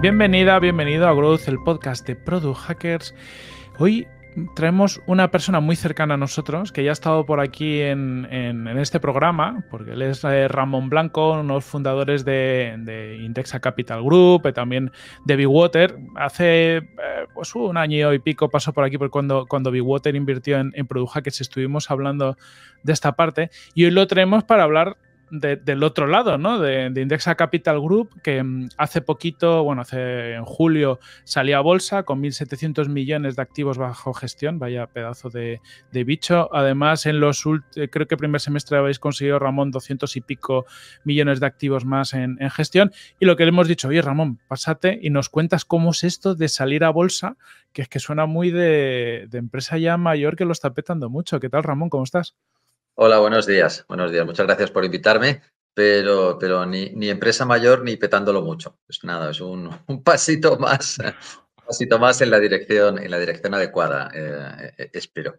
Bienvenida, bienvenido a Growth, el podcast de Product Hackers. Hoy traemos una persona muy cercana a nosotros que ya ha estado por aquí en, este programa, porque él es eh, Ramón Blanco, uno de los fundadores de, Indexa Capital Group, y eh, también de Big Water. Hace eh, pues, un año y pico pasó por aquí por cuando, cuando Big Water invirtió en, en Product Hackers, estuvimos hablando de esta parte y hoy lo traemos para hablar del otro lado, ¿no? De, Indexa Capital Group, que mm, hace poquito, bueno, hace en julio salía a bolsa con 1.700 millones de activos bajo gestión, vaya pedazo de, bicho. Además, en los eh, creo que primer semestre habéis conseguido, Ramón, 200 y pico millones de activos más en, gestión. Y lo que le hemos dicho, oye, Ramón, pásate y nos cuentas cómo es esto de salir a bolsa, que es que suena muy de, de empresa ya mayor que lo está petando mucho. ¿Qué tal, Ramón? ¿Cómo estás? Hola, buenos días. Buenos días. Muchas gracias por invitarme, pero, pero ni, ni empresa mayor ni petándolo mucho. Es pues nada, es un, un pasito más, pasito más en la dirección, en la dirección adecuada, eh, eh, eh, espero.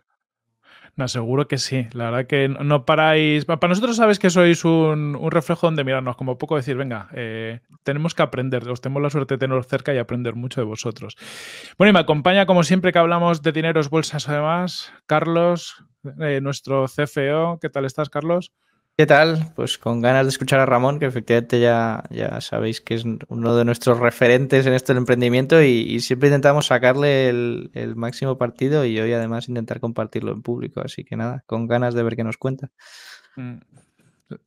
No, seguro que sí. La verdad que no paráis. Para nosotros sabes que sois un, reflejo donde mirarnos, como poco decir, venga, eh, tenemos que aprender, os tenemos la suerte de teneros cerca y aprender mucho de vosotros. Bueno, y me acompaña, como siempre que hablamos de dineros, bolsas, además, Carlos, eh, nuestro CFO. ¿Qué tal estás, Carlos? ¿Qué tal? Pues con ganas de escuchar a Ramón, que efectivamente ya, ya sabéis que es uno de nuestros referentes en esto del emprendimiento y, siempre intentamos sacarle el, máximo partido y hoy además intentar compartirlo en público. Así que nada, con ganas de ver qué nos cuenta. Mm,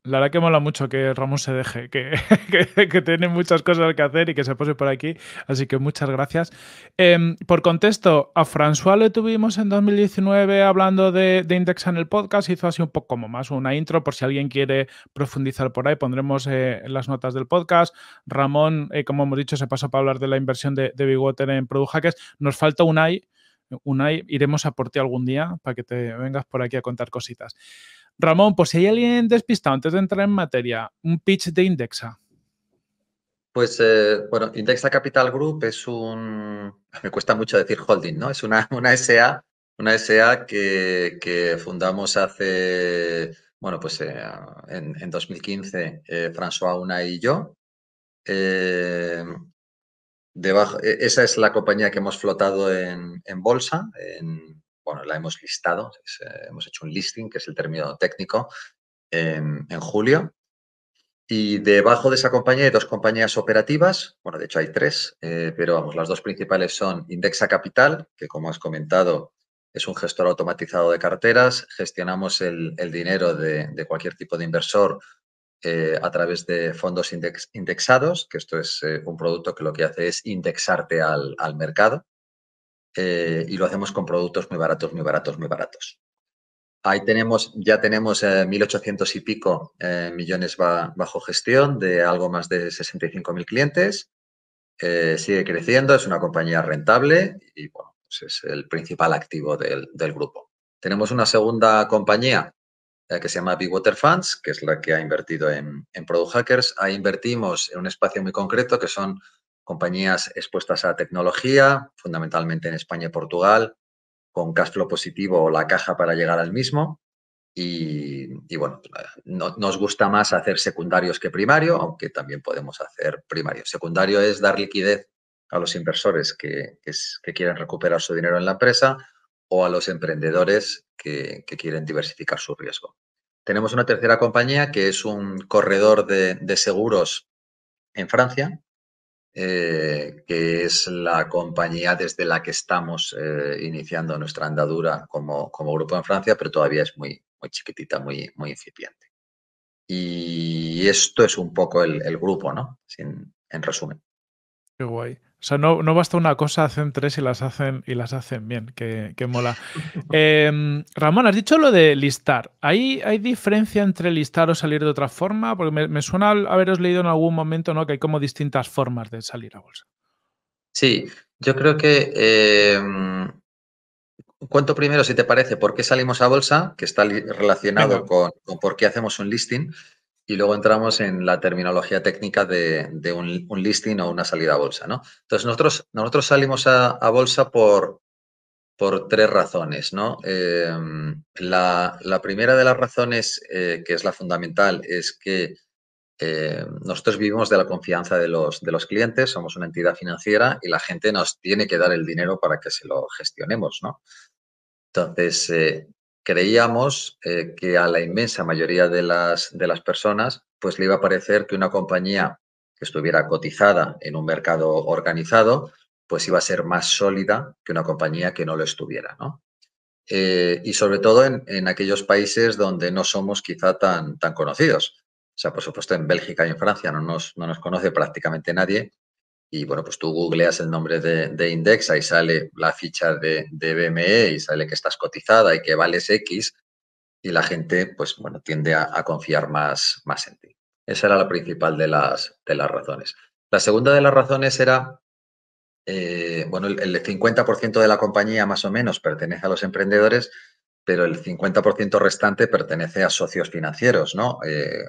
la verdad que mola mucho que Ramón se deje, que, tiene muchas cosas que hacer y que se pose por aquí. Así que muchas gracias. Em, por contexto, a François le tuvimos en 2019 hablando de, Index en el podcast. Hizo así un poco como más una intro, por si alguien quiere profundizar por ahí, pondremos eh, las notas del podcast. Ramón, eh, como hemos dicho, se pasó para hablar de la inversión de, Big Water en Product Hackers. Nos falta un AI. i iremos a por ti algún día para que te vengas por aquí a contar cositas. Ramón, pues si hay alguien despistado antes de entrar en materia, un pitch de Indexa. Pues eh, bueno, Indexa Capital Group es un, me cuesta mucho decir holding, ¿no? Es una, una SA, una SA que, fundamos hace, bueno, pues eh, en, 2015, eh, François Una y yo. debajo, e, esa es la compañía que hemos flotado en, en bolsa, en, bueno, la hemos listado, eh, hemos hecho un listing, que es el término técnico, en, julio. Y debajo de esa compañía hay dos compañías operativas, bueno, de hecho hay tres, eh, pero vamos, las dos principales son Indexa Capital, que como has comentado es un gestor automatizado de carteras, gestionamos el, dinero de, cualquier tipo de inversor eh, a través de fondos indexados, que esto es un producto que lo que hace es indexarte al mercado. Eh, y lo hacemos con productos muy baratos, muy baratos, muy baratos. Ahí tenemos, ya tenemos 1.800 eh, y pico eh, millones bajo gestión de algo más de 65.000 clientes. sigue creciendo, es una compañía rentable y pues es el principal activo del, grupo. Tenemos una segunda compañía que se llama Big Water Funds, que es la que ha invertido en Product Hackers. Ahí invertimos en un espacio muy concreto que son compañías expuestas a tecnología, fundamentalmente en España y Portugal, con cash flow positivo o la caja para llegar al mismo. Y, bueno, nos gusta más hacer secundarios que primario, aunque también podemos hacer primario. Secundario es dar liquidez a los inversores que, quieren recuperar su dinero en la empresa o a los emprendedores que, quieren diversificar su riesgo. Tenemos una tercera compañía que es un corredor de seguros en Francia, eh, que es la compañía desde la que estamos eh, iniciando nuestra andadura como, grupo en Francia, pero todavía es muy, muy chiquitita, muy, muy incipiente. Y esto es un poco el, grupo, ¿no? en resumen. Qué guay. O sea, no, basta una cosa, hacen tres y las hacen, y las hacen bien, que, mola. Em, Ramón, has dicho lo de listar. ¿Hay, ¿Hay diferencia entre listar o salir de otra forma? Porque me, suena haberos leído en algún momento ¿no? que hay como distintas formas de salir a bolsa. Sí, yo creo que em, cuento primero, si te parece, por qué salimos a bolsa, que está relacionado con, con, por qué hacemos un listing y luego entramos en la terminología técnica de, un, listing o una salida a bolsa. ¿no? Entonces, nosotros, nosotros salimos a, bolsa por, por tres razones. ¿no? Em, la, primera de las razones, eh, que es la fundamental, es que eh, nosotros vivimos de la confianza de los, de los clientes, somos una entidad financiera y la gente nos tiene que dar el dinero para que se lo gestionemos. ¿no? Entonces, eh, creíamos eh, que a la inmensa mayoría de las, de las personas pues le iba a parecer que una compañía que estuviera cotizada en un mercado organizado pues iba a ser más sólida que una compañía que no lo estuviera. Eh, y sobre todo en, aquellos países donde no somos quizá tan, tan conocidos. O sea, por supuesto, en Bélgica y en Francia no nos, no nos conoce prácticamente nadie, y bueno, pues tú googleas el nombre de, de Index, ahí sale la ficha de, BME e y sale que estás cotizada y que vales X y la gente, pues bueno, tiende a, confiar más, más en ti. Esa era la principal de las, de las razones. La segunda de las razones era, eh, bueno, el, 50% de la compañía más o menos pertenece a los emprendedores, pero el 50% restante pertenece a socios financieros, ¿no? Eh,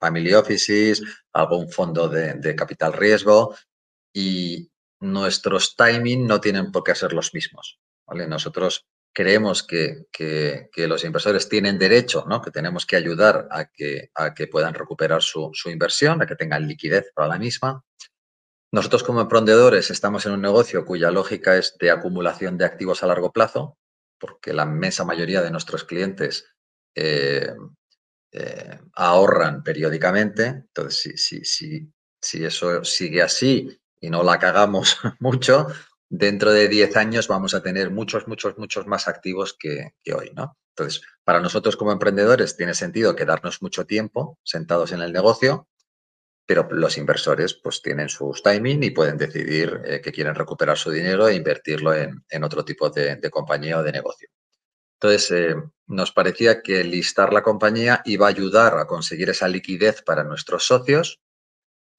family offices, algún fondo de, capital riesgo, y nuestros timing no tienen por qué ser los mismos. Nosotros creemos que, que, los inversores tienen derecho, ¿no? que tenemos que ayudar a que, a que puedan recuperar su, su, inversión, a que tengan liquidez para la misma. Nosotros como emprendedores estamos en un negocio cuya lógica es de acumulación de activos a largo plazo, porque la inmensa mayoría de nuestros clientes eh, eh, ahorran periódicamente. Entonces, si, si, si, si eso sigue así y no la cagamos mucho, dentro de 10 años vamos a tener muchos, muchos, muchos más activos que, hoy, ¿no? Entonces, para nosotros como emprendedores tiene sentido quedarnos mucho tiempo sentados en el negocio, pero los inversores pues tienen sus timing y pueden decidir eh, que quieren recuperar su dinero e invertirlo en, otro tipo de, compañía o de negocio. Entonces, eh, nos parecía que listar la compañía iba a ayudar a conseguir esa liquidez para nuestros socios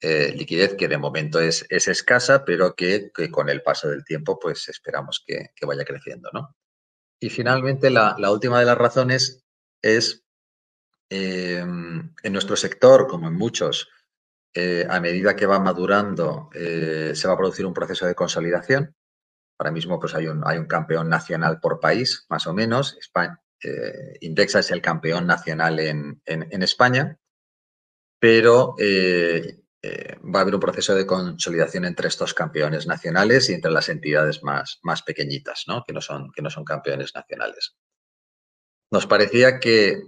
eh, liquidez que de momento es, es escasa, pero que, con el paso del tiempo pues esperamos que, vaya creciendo. ¿no? Y finalmente, la, última de las razones es, em, en nuestro sector, como en muchos, eh, a medida que va madurando, eh, se va a producir un proceso de consolidación. Ahora mismo pues, hay, un, hay un campeón nacional por país, más o menos. Indexa es el campeón nacional en, España, pero eh, va a haber un proceso de consolidación entre estos campeones nacionales y entre las entidades más, pequeñitas, ¿no? Que, no son, que no son campeones nacionales. Nos parecía que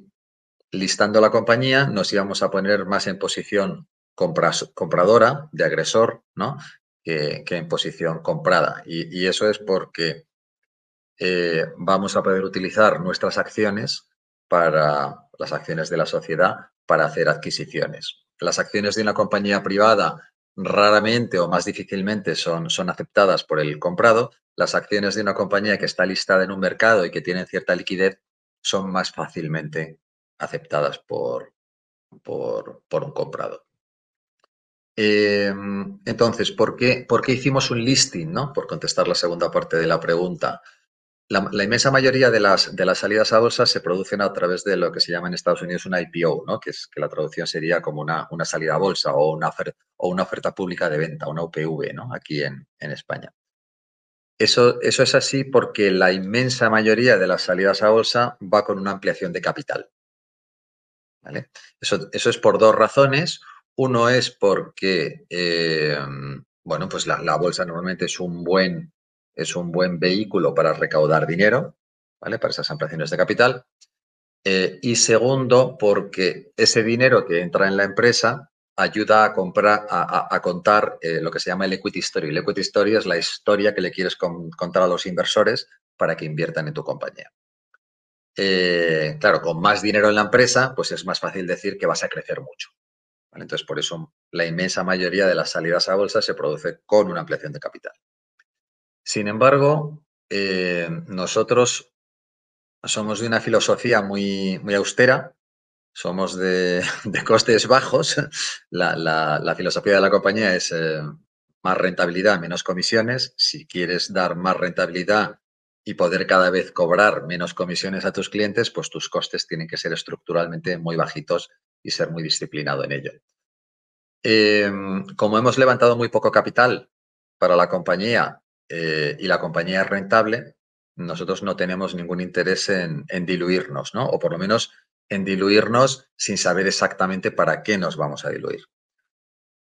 listando la compañía nos íbamos a poner más en posición compradora de agresor, ¿no? Que, en posición comprada. Y, eso es porque eh, vamos a poder utilizar nuestras acciones para las acciones de la sociedad para hacer adquisiciones las acciones de una compañía privada raramente o más difícilmente son, aceptadas por el comprado, las acciones de una compañía que está listada en un mercado y que tienen cierta liquidez son más fácilmente aceptadas por, un comprado. Em, entonces, ¿por qué, ¿por qué, hicimos un listing? ¿no? Por contestar la segunda parte de la pregunta la, inmensa mayoría de las, de las salidas a bolsa se producen a través de lo que se llama en Estados Unidos una IPO, ¿no? que, es, que la traducción sería como una, una salida a bolsa o una, oferta, o una oferta pública de venta, una UPV, ¿no? aquí en, España. Eso, eso, es así porque la inmensa mayoría de las salidas a bolsa va con una ampliación de capital. Eso, es por dos razones. Uno es porque, eh, bueno, pues la, la, bolsa normalmente es un buen es un buen vehículo para recaudar dinero, ¿vale? Para esas ampliaciones de capital. Eh, y segundo, porque ese dinero que entra en la empresa ayuda a, comprar, a, contar eh, lo que se llama el equity story. El equity story es la historia que le quieres contar a los inversores para que inviertan en tu compañía. Eh, claro, con más dinero en la empresa, pues es más fácil decir que vas a crecer mucho. Entonces, por eso la inmensa mayoría de las salidas a bolsa se produce con una ampliación de capital. Sin embargo, eh, nosotros somos de una filosofía muy, muy austera, somos de, costes bajos, la, filosofía de la compañía es eh, más rentabilidad, menos comisiones, si quieres dar más rentabilidad y poder cada vez cobrar menos comisiones a tus clientes, pues tus costes tienen que ser estructuralmente muy bajitos y ser muy disciplinado en ello. Em, como hemos levantado muy poco capital para la compañía eh, y la compañía es rentable, nosotros no tenemos ningún interés en, diluirnos, ¿no? O por lo menos en diluirnos sin saber exactamente para qué nos vamos a diluir.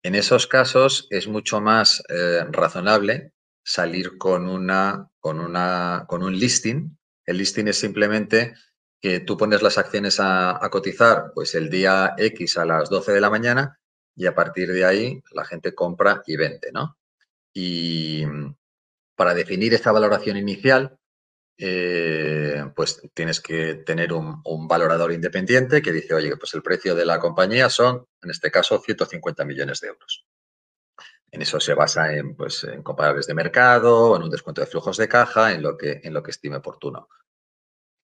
En esos casos es mucho más eh, razonable salir con, una, con, una, con un listing. El listing es simplemente que tú pones las acciones a, cotizar pues el día X a las 12 de la mañana y a partir de ahí la gente compra y vende, ¿no? Y, para definir esta valoración inicial, eh, pues tienes que tener un, valorador independiente que dice, oye, pues el precio de la compañía son, en este caso, 150 millones de euros. En eso se basa en, pues, en comparables de mercado, en un descuento de flujos de caja, en lo que, en lo que estime oportuno.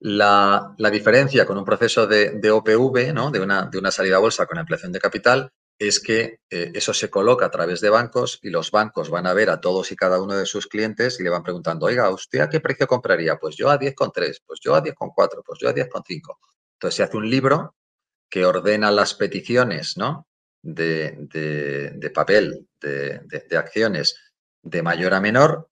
La, diferencia con un proceso de, OPV, ¿no? de, de una salida a bolsa con ampliación de capital, es que eh, eso se coloca a través de bancos y los bancos van a ver a todos y cada uno de sus clientes y le van preguntando, oiga, ¿usted a qué precio compraría? Pues yo a 10,3, pues yo a 10,4, pues yo a 10,5. Entonces se hace un libro que ordena las peticiones ¿no? de, de, de papel, de, de acciones de mayor a menor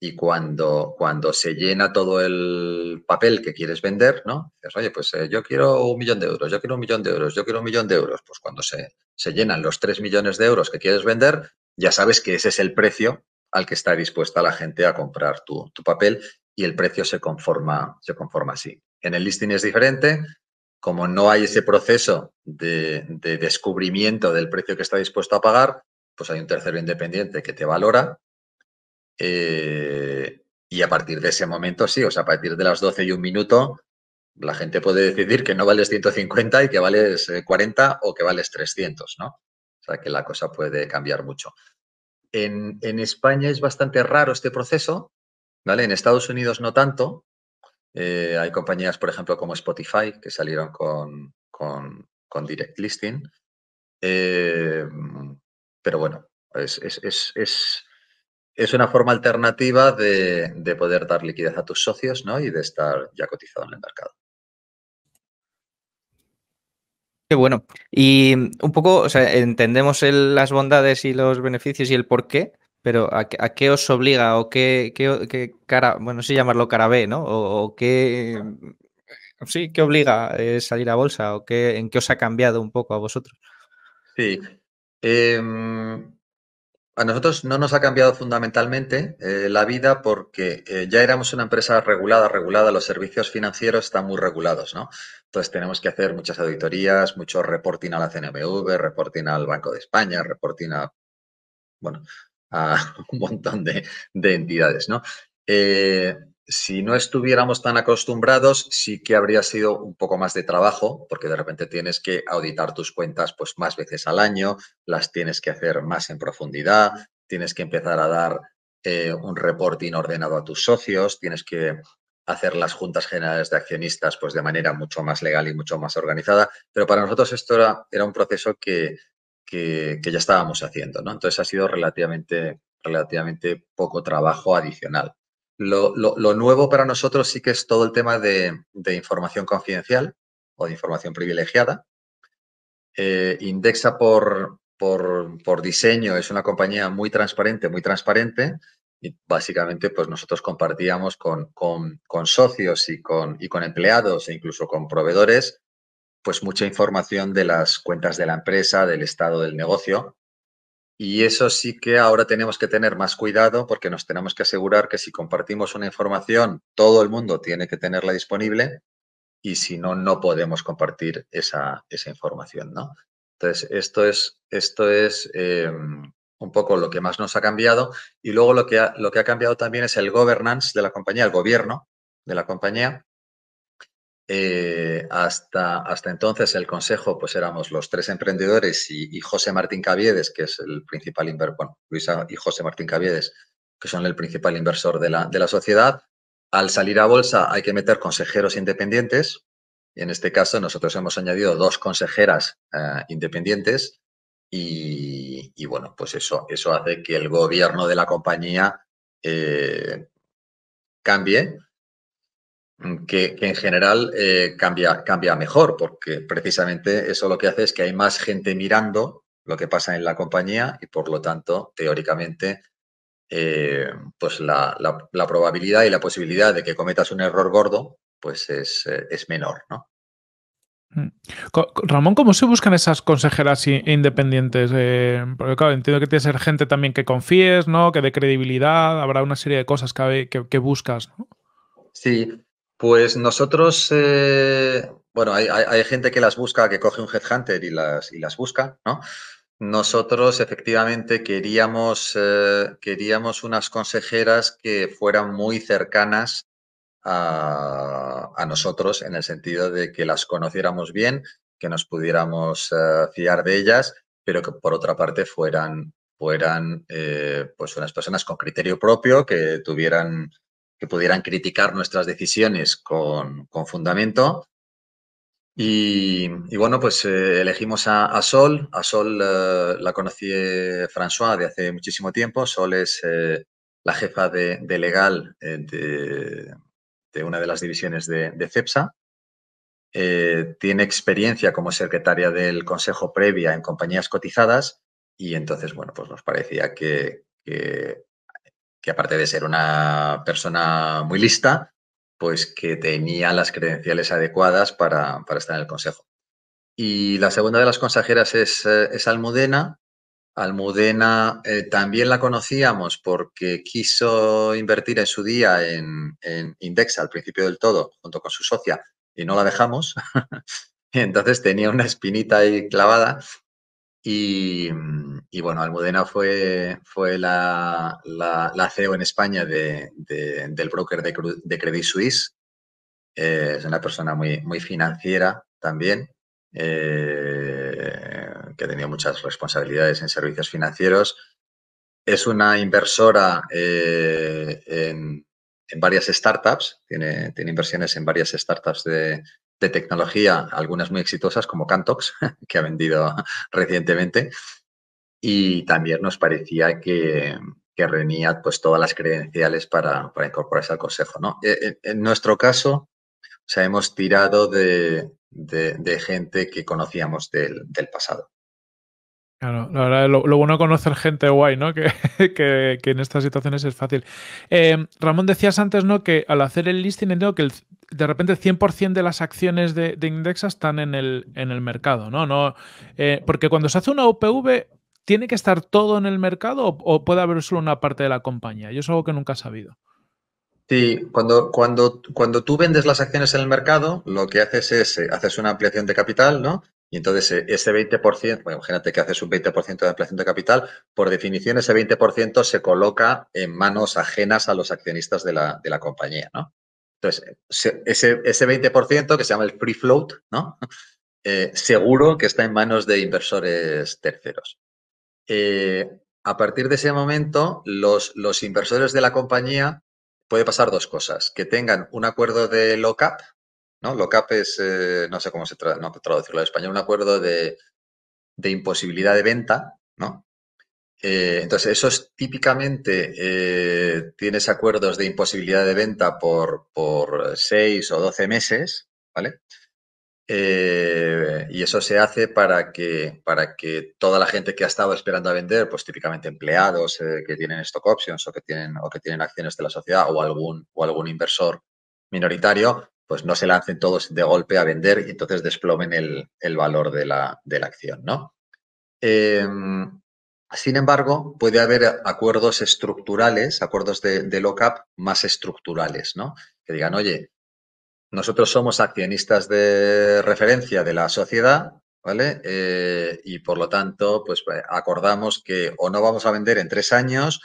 y cuando, cuando se llena todo el papel que quieres vender, ¿no? Dices, oye, pues eh, yo quiero un millón de euros, yo quiero un millón de euros, yo quiero un millón de euros. Pues cuando se, se llenan los tres millones de euros que quieres vender, ya sabes que ese es el precio al que está dispuesta la gente a comprar tu, papel y el precio se conforma, se conforma así. En el listing es diferente, como no hay ese proceso de, de, descubrimiento del precio que está dispuesto a pagar, pues hay un tercero independiente que te valora eh, y a partir de ese momento, sí, o sea, a partir de las 12 y un minuto, la gente puede decidir que no vales 150 y que vales 40 eh, o que vales 300, ¿no? O sea, que la cosa puede cambiar mucho. En, España es bastante raro este proceso, ¿vale? En Estados Unidos no tanto. Eh, hay compañías, por ejemplo, como Spotify, que salieron con, direct listing. pero bueno, es, es es una forma alternativa de, poder dar liquidez a tus socios ¿no? y de estar ya cotizado en el mercado. Qué bueno. Y un poco, o sea, entendemos las bondades y los beneficios y el por qué, pero ¿a, qué os obliga o qué, cara, bueno, no llamarlo cara B, ¿no? O, qué, sí, qué obliga eh, salir a bolsa o qué, en qué os ha cambiado un poco a vosotros. Sí. Em, a nosotros no nos ha cambiado fundamentalmente eh, la vida porque eh, ya éramos una empresa regulada, regulada, los servicios financieros están muy regulados, ¿no? Entonces tenemos que hacer muchas auditorías, mucho reporting a la CNMV, reporting al Banco de España, reporting a, bueno, a un montón de, entidades, ¿no? Eh, si no estuviéramos tan acostumbrados, sí que habría sido un poco más de trabajo, porque de repente tienes que auditar tus cuentas pues, más veces al año, las tienes que hacer más en profundidad, tienes que empezar a dar eh, un reporting ordenado a tus socios, tienes que hacer las juntas generales de accionistas pues, de manera mucho más legal y mucho más organizada. Pero para nosotros esto era, un proceso que, ya estábamos haciendo, ¿no? Entonces ha sido relativamente poco trabajo adicional. Lo, nuevo para nosotros sí que es todo el tema de, información confidencial o de información privilegiada. Eh, Indexa por, diseño es una compañía muy transparente, muy transparente. Y básicamente, pues nosotros compartíamos con, socios y con, y con empleados e incluso con proveedores, pues mucha información de las cuentas de la empresa, del estado del negocio, y eso sí que ahora tenemos que tener más cuidado porque nos tenemos que asegurar que si compartimos una información, todo el mundo tiene que tenerla disponible y si no, no podemos compartir esa, información, ¿no? Entonces, esto es, esto es em, un poco lo que más nos ha cambiado y luego lo que lo que ha cambiado también es el governance de la compañía, el gobierno de la compañía, eh, hasta, hasta entonces el consejo, pues éramos los tres emprendedores y, José Martín Caviedes, que es el principal inversor, Luisa y José Martín Caviedes, que son el principal inversor de la, sociedad. Al salir a bolsa hay que meter consejeros independientes en este caso nosotros hemos añadido dos consejeras eh, independientes y, bueno, pues eso, eso hace que el gobierno de la compañía eh, cambie Mm, que, en general eh, cambia, cambia mejor, porque precisamente eso lo que hace es que hay más gente mirando lo que pasa en la compañía y por lo tanto, teóricamente, eh, pues la, probabilidad y la posibilidad de que cometas un error gordo, pues es, eh, menor, ¿no? Mm. Ramón, ¿cómo se buscan esas consejeras independientes? porque claro, entiendo que tiene que ser gente también que confíes, ¿no? Que de credibilidad, habrá una serie de cosas que, buscas, ¿no? Sí, pues nosotros, eh, bueno, hay, gente que las busca, que coge un headhunter y las, y las busca, ¿no? Nosotros efectivamente queríamos, eh, queríamos unas consejeras que fueran muy cercanas a, nosotros, en el sentido de que las conociéramos bien, que nos pudiéramos eh, fiar de ellas, pero que por otra parte fueran, fueran pues unas personas con criterio propio, que tuvieran pudieran criticar nuestras decisiones con, con fundamento. Y, bueno, pues eh, elegimos a, Sol. A Sol eh, la conocí eh, François de hace muchísimo tiempo. Sol es la jefa de, legal de, de, una de las divisiones de, CEPSA. tiene experiencia como secretaria del Consejo previa en compañías cotizadas y entonces, bueno, pues nos parecía que que aparte de ser una persona muy lista, pues que tenía las credenciales adecuadas para, estar en el Consejo. Y la segunda de las consejeras es, eh, Almudena. Almudena eh, también la conocíamos porque quiso invertir en su día en, en Indexa al principio del todo, junto con su socia, y no la dejamos. Entonces tenía una espinita ahí clavada Mm, y, bueno, Almudena fue, fue la, CEO en España del broker de, Credit Suisse. Eh, es una persona muy, muy financiera también, eh, que ha tenido muchas responsabilidades en servicios financieros. Es una inversora eh, en, en, varias startups, tiene, tiene inversiones en varias startups de, de tecnología, algunas muy exitosas como Cantox, que ha vendido recientemente. Y también nos parecía que, que reunía pues, todas las credenciales para, incorporarse al consejo. ¿no? Eh, eh, en, nuestro caso, sea, hemos tirado de, gente que conocíamos del pasado. Claro, la verdad, lo, bueno es conocer gente guay, ¿no? Que, en estas situaciones es fácil. Em, Ramón, decías antes, ¿no? Que al hacer el listing, entiendo que de repente 100% de las acciones de, de, Indexa están en el, en el mercado, ¿no? no eh, porque cuando se hace una OPV, ¿tiene que estar todo en el mercado o, puede haber solo una parte de la compañía? Yo es algo que nunca he sabido. Sí, cuando, cuando, cuando tú vendes las acciones en el mercado, lo que haces es, eh, haces una ampliación de capital, ¿no? Y entonces eh, ese 20%, bueno, imagínate que haces un 20% de ampliación de capital, por definición ese 20% se coloca en manos ajenas a los accionistas de la, compañía, ¿no? Entonces, ese, 20% que se llama el free float, ¿no? Eh, seguro que está en manos de inversores terceros. Eh, a partir de ese momento, los, los inversores de la compañía puede pasar dos cosas, que tengan un acuerdo de lock-up, ¿no? CAP es, eh, no sé cómo se traducirlo al español, un acuerdo de, imposibilidad de venta, ¿no? Eh, eso es es típicamente eh, tienes acuerdos de imposibilidad de venta por, por 6 o 12 meses, ¿vale? y eso se hace para que, para que toda la gente que ha estado esperando a vender, pues típicamente empleados que tienen stock options o que tienen, o que tienen acciones de la sociedad o algún, o algún inversor minoritario, pues no se lancen todos de golpe a vender y entonces desplomen el, valor de la, acción, ¿no? Em, sin embargo, puede haber acuerdos estructurales, acuerdos de, lock-up más estructurales, ¿no? Que digan, oye, nosotros somos accionistas de referencia de la sociedad, ¿vale? Eh, y por lo tanto, pues eh, acordamos que o no vamos a vender en tres años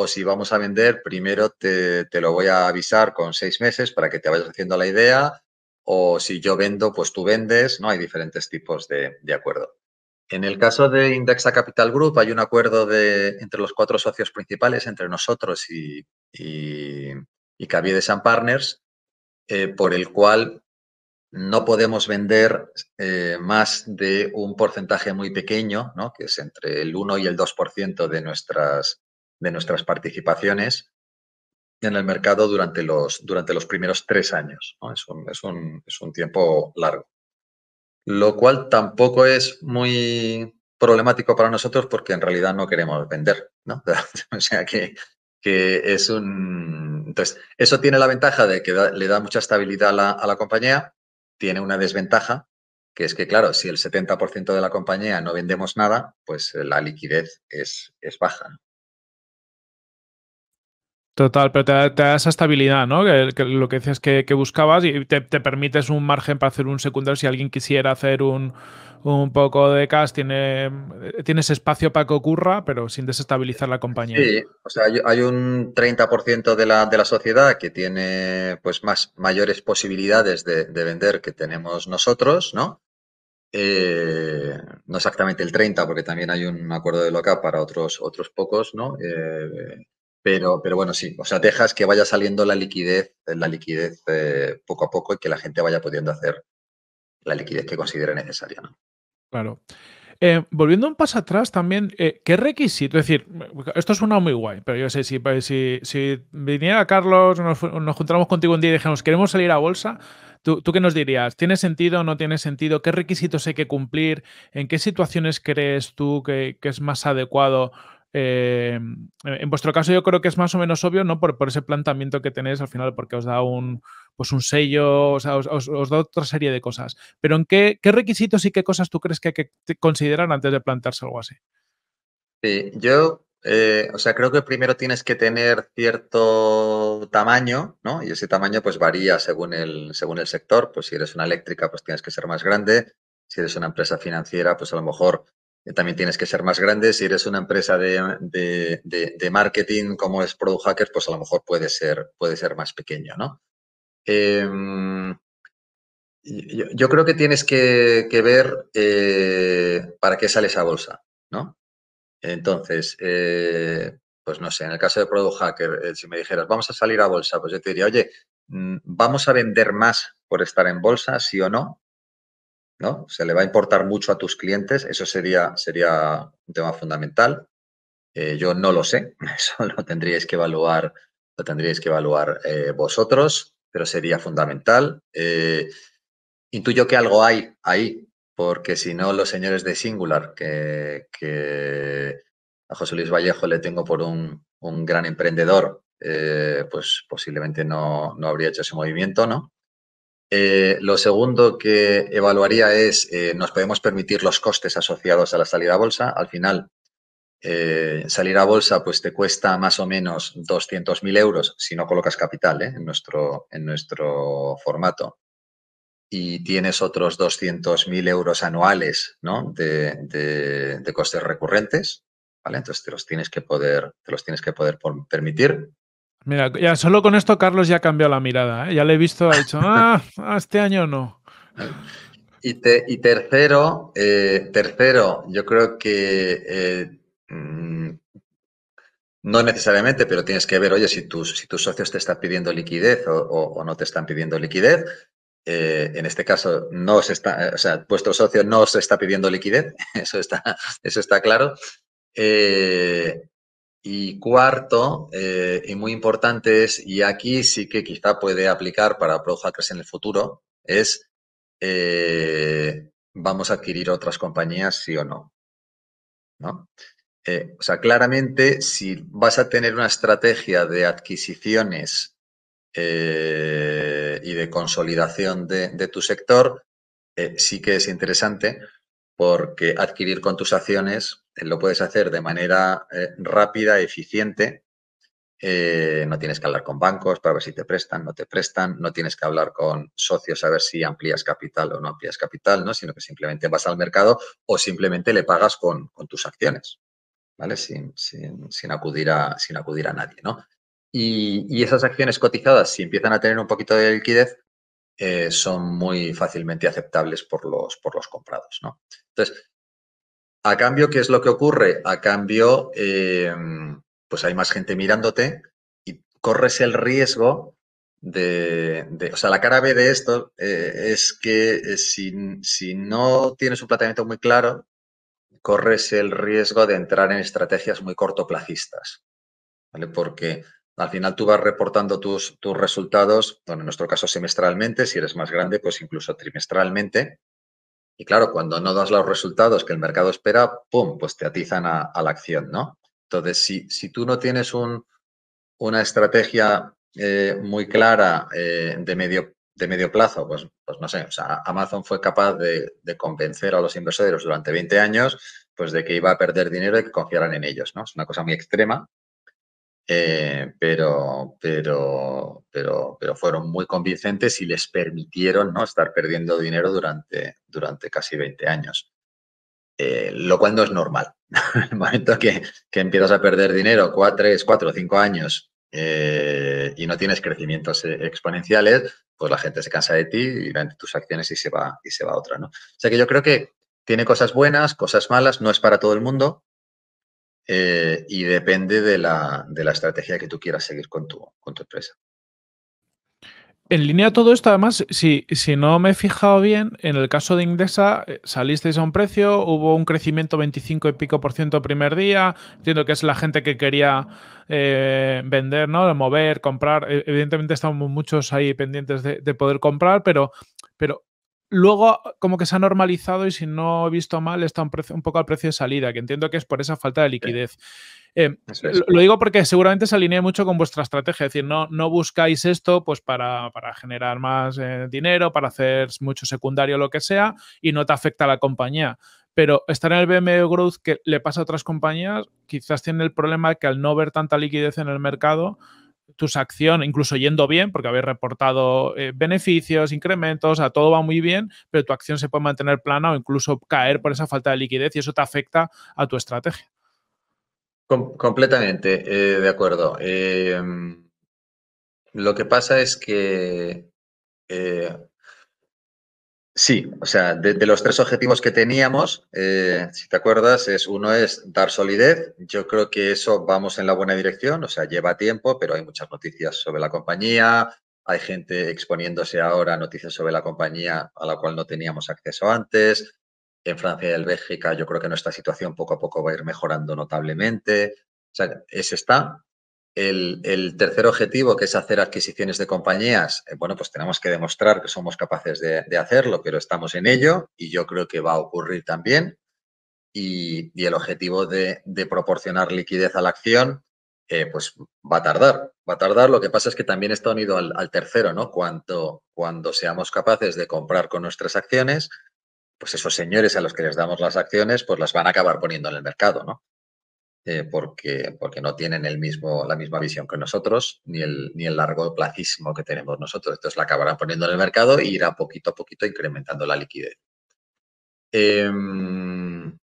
o si vamos a vender, primero te, lo voy a avisar con seis meses para que te vayas haciendo la idea, o si yo vendo, pues tú vendes, ¿no? Hay diferentes tipos de, acuerdo. En el caso de Indexa Capital Group hay un acuerdo de, entre los cuatro socios principales, entre nosotros y, y, y Partners, eh, por el cual no podemos vender eh, más de un porcentaje muy pequeño, ¿no? que es entre el 1 y el 2% de nuestras de nuestras participaciones en el mercado durante los, durante los primeros tres años. Es, un, tiempo largo. Lo cual tampoco es muy problemático para nosotros porque en realidad no queremos vender. ¿no? o sea que, es un... Entonces, eso tiene la ventaja de que le da mucha estabilidad a la, compañía, tiene una desventaja, que es que, claro, si el 70% de la compañía no vendemos nada, pues la liquidez es, es baja. Total, pero te da, esa estabilidad, ¿no? lo que decías que, buscabas y te, permites un margen para hacer un secundario si alguien quisiera hacer un, poco de cash. tiene, eh, tienes espacio para que ocurra, pero sin desestabilizar la compañía. Sí, o sea, hay un 30% de la, sociedad que tiene pues más mayores posibilidades de, vender que tenemos nosotros, ¿no? Eh, no exactamente el 30, porque también hay un acuerdo de loca para otros, otros pocos, ¿no? Eh, pero, pero bueno, sí, o sea, dejas que vaya saliendo la liquidez, eh, la liquidez eh, poco a poco y que la gente vaya pudiendo hacer la liquidez que considere necesaria. ¿no? Claro. Eh, volviendo un paso atrás también, ¿qué requisito? Es decir, esto suena muy guay, pero yo sé, si, si, viniera Carlos, nos, nos, contigo un día y dijéramos, queremos salir a bolsa, ¿tú, qué nos dirías? ¿Tiene sentido o no tiene sentido? ¿Qué requisitos hay que cumplir? ¿En qué situaciones crees tú que es más adecuado eh, en vuestro caso yo creo que es más o menos obvio, ¿no? Por, ese planteamiento que tenéis al final, porque os da un, pues un sello, os, da otra serie de cosas. Pero ¿en qué, requisitos y qué cosas tú crees que hay que considerar antes de plantearse algo así? Sí, yo, eh, o sea, creo que primero tienes que tener cierto tamaño, ¿no? Y ese tamaño pues varía según el, según el sector, pues si eres una eléctrica pues tienes que ser más grande, si eres una empresa financiera pues a lo mejor también tienes que ser más grande. Si eres una empresa de, marketing como es Product Hackers, pues a lo mejor puede ser, puede ser más pequeño, ¿no? Em, yo, creo que tienes que, ver eh, para qué sale a bolsa, ¿no? Entonces, eh, pues no sé, en el caso de Product Hacker, eh, si me dijeras, vamos a salir a bolsa, pues yo te diría, oye, mm, ¿vamos a vender más por estar en bolsa, sí o no? ¿no? se le va a importar mucho a tus clientes, eso sería, sería un tema fundamental. Eh, yo no lo sé, eso lo tendríais que evaluar, lo tendríais que evaluar eh, vosotros, pero sería fundamental. Eh, intuyo que algo hay ahí, porque si no, los señores de Singular, que, a José Luis Vallejo le tengo por un, un gran emprendedor, pues posiblemente no, no habría hecho ese movimiento, ¿no? Eh, lo segundo que evaluaría es, eh, ¿nos podemos permitir los costes asociados a la salida a bolsa? Al final, eh, salir a bolsa pues te cuesta más o menos 200.000 euros si no colocas capital en, nuestro, en nuestro formato y tienes otros 200.000 euros anuales de, costes recurrentes, ¿vale? Entonces te los tienes que poder, te los tienes que poder permitir. Mira, ya solo con esto Carlos ya cambió la mirada. ¿eh? Ya le he visto, ha dicho, ah, ah, este año no. Y, tercero, eh, tercero, yo creo que eh, mm, no necesariamente, pero tienes que ver, oye, si tus, si tus socios te están pidiendo liquidez o, no te están pidiendo liquidez. en este caso, no os está, o sea, vuestro socio no os está pidiendo liquidez, eso está, eso está claro. Eh, y cuarto, eh, y muy importante es, y aquí sí que quizá puede aplicar para Pro Hackers en el futuro, es eh, vamos a adquirir otras compañías, sí o no. ¿No? Eh, o sea, claramente, si vas a tener una estrategia de adquisiciones y de consolidación de, tu sector, sí que es interesante porque adquirir con tus acciones eh, lo puedes hacer de manera eh, rápida, eficiente. Eh, no tienes que hablar con bancos para ver si te prestan, no te prestan, no tienes que hablar con socios a ver si amplías capital o no amplías capital, ¿no? sino que simplemente vas al mercado o simplemente le pagas con, tus acciones, ¿vale? Sin, acudir, a, sin acudir a nadie. ¿no? Y, esas acciones cotizadas, si empiezan a tener un poquito de liquidez, son muy fácilmente aceptables por los, por los comprados. ¿no? Entonces, a cambio, ¿qué es lo que ocurre? A cambio, eh, pues hay más gente mirándote y corres el riesgo de, o sea, la cara B de esto eh, es que eh, si, no tienes un planteamiento muy claro, corres el riesgo de entrar en estrategias muy cortoplacistas, ¿vale? Porque al final tú vas reportando tus, tus resultados, bueno, en nuestro caso semestralmente, si eres más grande, pues incluso trimestralmente, y claro, cuando no das los resultados que el mercado espera, ¡pum!, pues te atizan a, la acción, ¿no? Entonces, si, si tú no tienes una estrategia eh, muy clara eh, de, medio, de medio plazo, pues, pues no sé, o sea, Amazon fue capaz de, convencer a los inversores durante 20 años pues de que iba a perder dinero y que confiaran en ellos, ¿no? Es una cosa muy extrema, eh, pero, pero, pero, pero fueron muy convincentes y les permitieron ¿no? estar perdiendo dinero durante, durante casi 20 años. Eh, lo cual no es normal. el momento que, empiezas a perder dinero, cuatro, 4, 5 cinco años eh, y no tienes crecimientos exponenciales, pues la gente se cansa de ti y vende tus acciones y se va, y se va a otra, ¿no? O sea que yo creo que tiene cosas buenas, cosas malas, no es para todo el mundo, eh, y depende de la, estrategia que tú quieras seguir con tu, con tu empresa. En línea todo esto, además, si, si no me he fijado bien, en el caso de Indesa, eh, salisteis a un precio, hubo un crecimiento 25 y pico por ciento primer día, entiendo que es la gente que quería eh, vender, ¿no? mover, comprar, e-, evidentemente estamos muchos ahí pendientes de, poder comprar, pero, pero Luego, como que se ha normalizado y si no he visto mal, está un, poco al precio de salida, que entiendo que es por esa falta de liquidez. Eh, lo digo porque seguramente se alinea mucho con vuestra estrategia, es decir, no, no buscáis esto pues para, generar más eh, dinero, para hacer mucho secundario, lo que sea, y no te afecta a la compañía. Pero estar en el BME Growth que le pasa a otras compañías, quizás tiene el problema que al no ver tanta liquidez en el mercado, tus acciones, incluso yendo bien, porque habéis reportado eh, beneficios, incrementos, a todo va muy bien, pero tu acción se puede mantener plana o incluso caer por esa falta de liquidez y eso te afecta a tu estrategia. completamente, eh, de acuerdo. Eh, lo que pasa es que Sí, o sea, de, los tres objetivos que teníamos, eh, si te acuerdas, es uno es dar solidez. Yo creo que eso vamos en la buena dirección, o sea, lleva tiempo, pero hay muchas noticias sobre la compañía, hay gente exponiéndose ahora noticias sobre la compañía a la cual no teníamos acceso antes. En Francia y en Bélgica, yo creo que nuestra situación poco a poco va a ir mejorando notablemente. O sea, ese está. El, tercer objetivo, que es hacer adquisiciones de compañías, eh, bueno, pues tenemos que demostrar que somos capaces de, hacerlo, pero estamos en ello y yo creo que va a ocurrir también. Y, el objetivo de, proporcionar liquidez a la acción, eh, pues va a tardar. Va a tardar, lo que pasa es que también está unido al, tercero, ¿no? cuando seamos capaces de comprar con nuestras acciones, pues esos señores a los que les damos las acciones, pues las van a acabar poniendo en el mercado, ¿no? Eh, porque, porque no tienen el mismo, la misma visión que nosotros, ni el, ni el largo plazismo que tenemos nosotros. Entonces la acabarán poniendo en el mercado e irá poquito a poquito incrementando la liquidez. Em,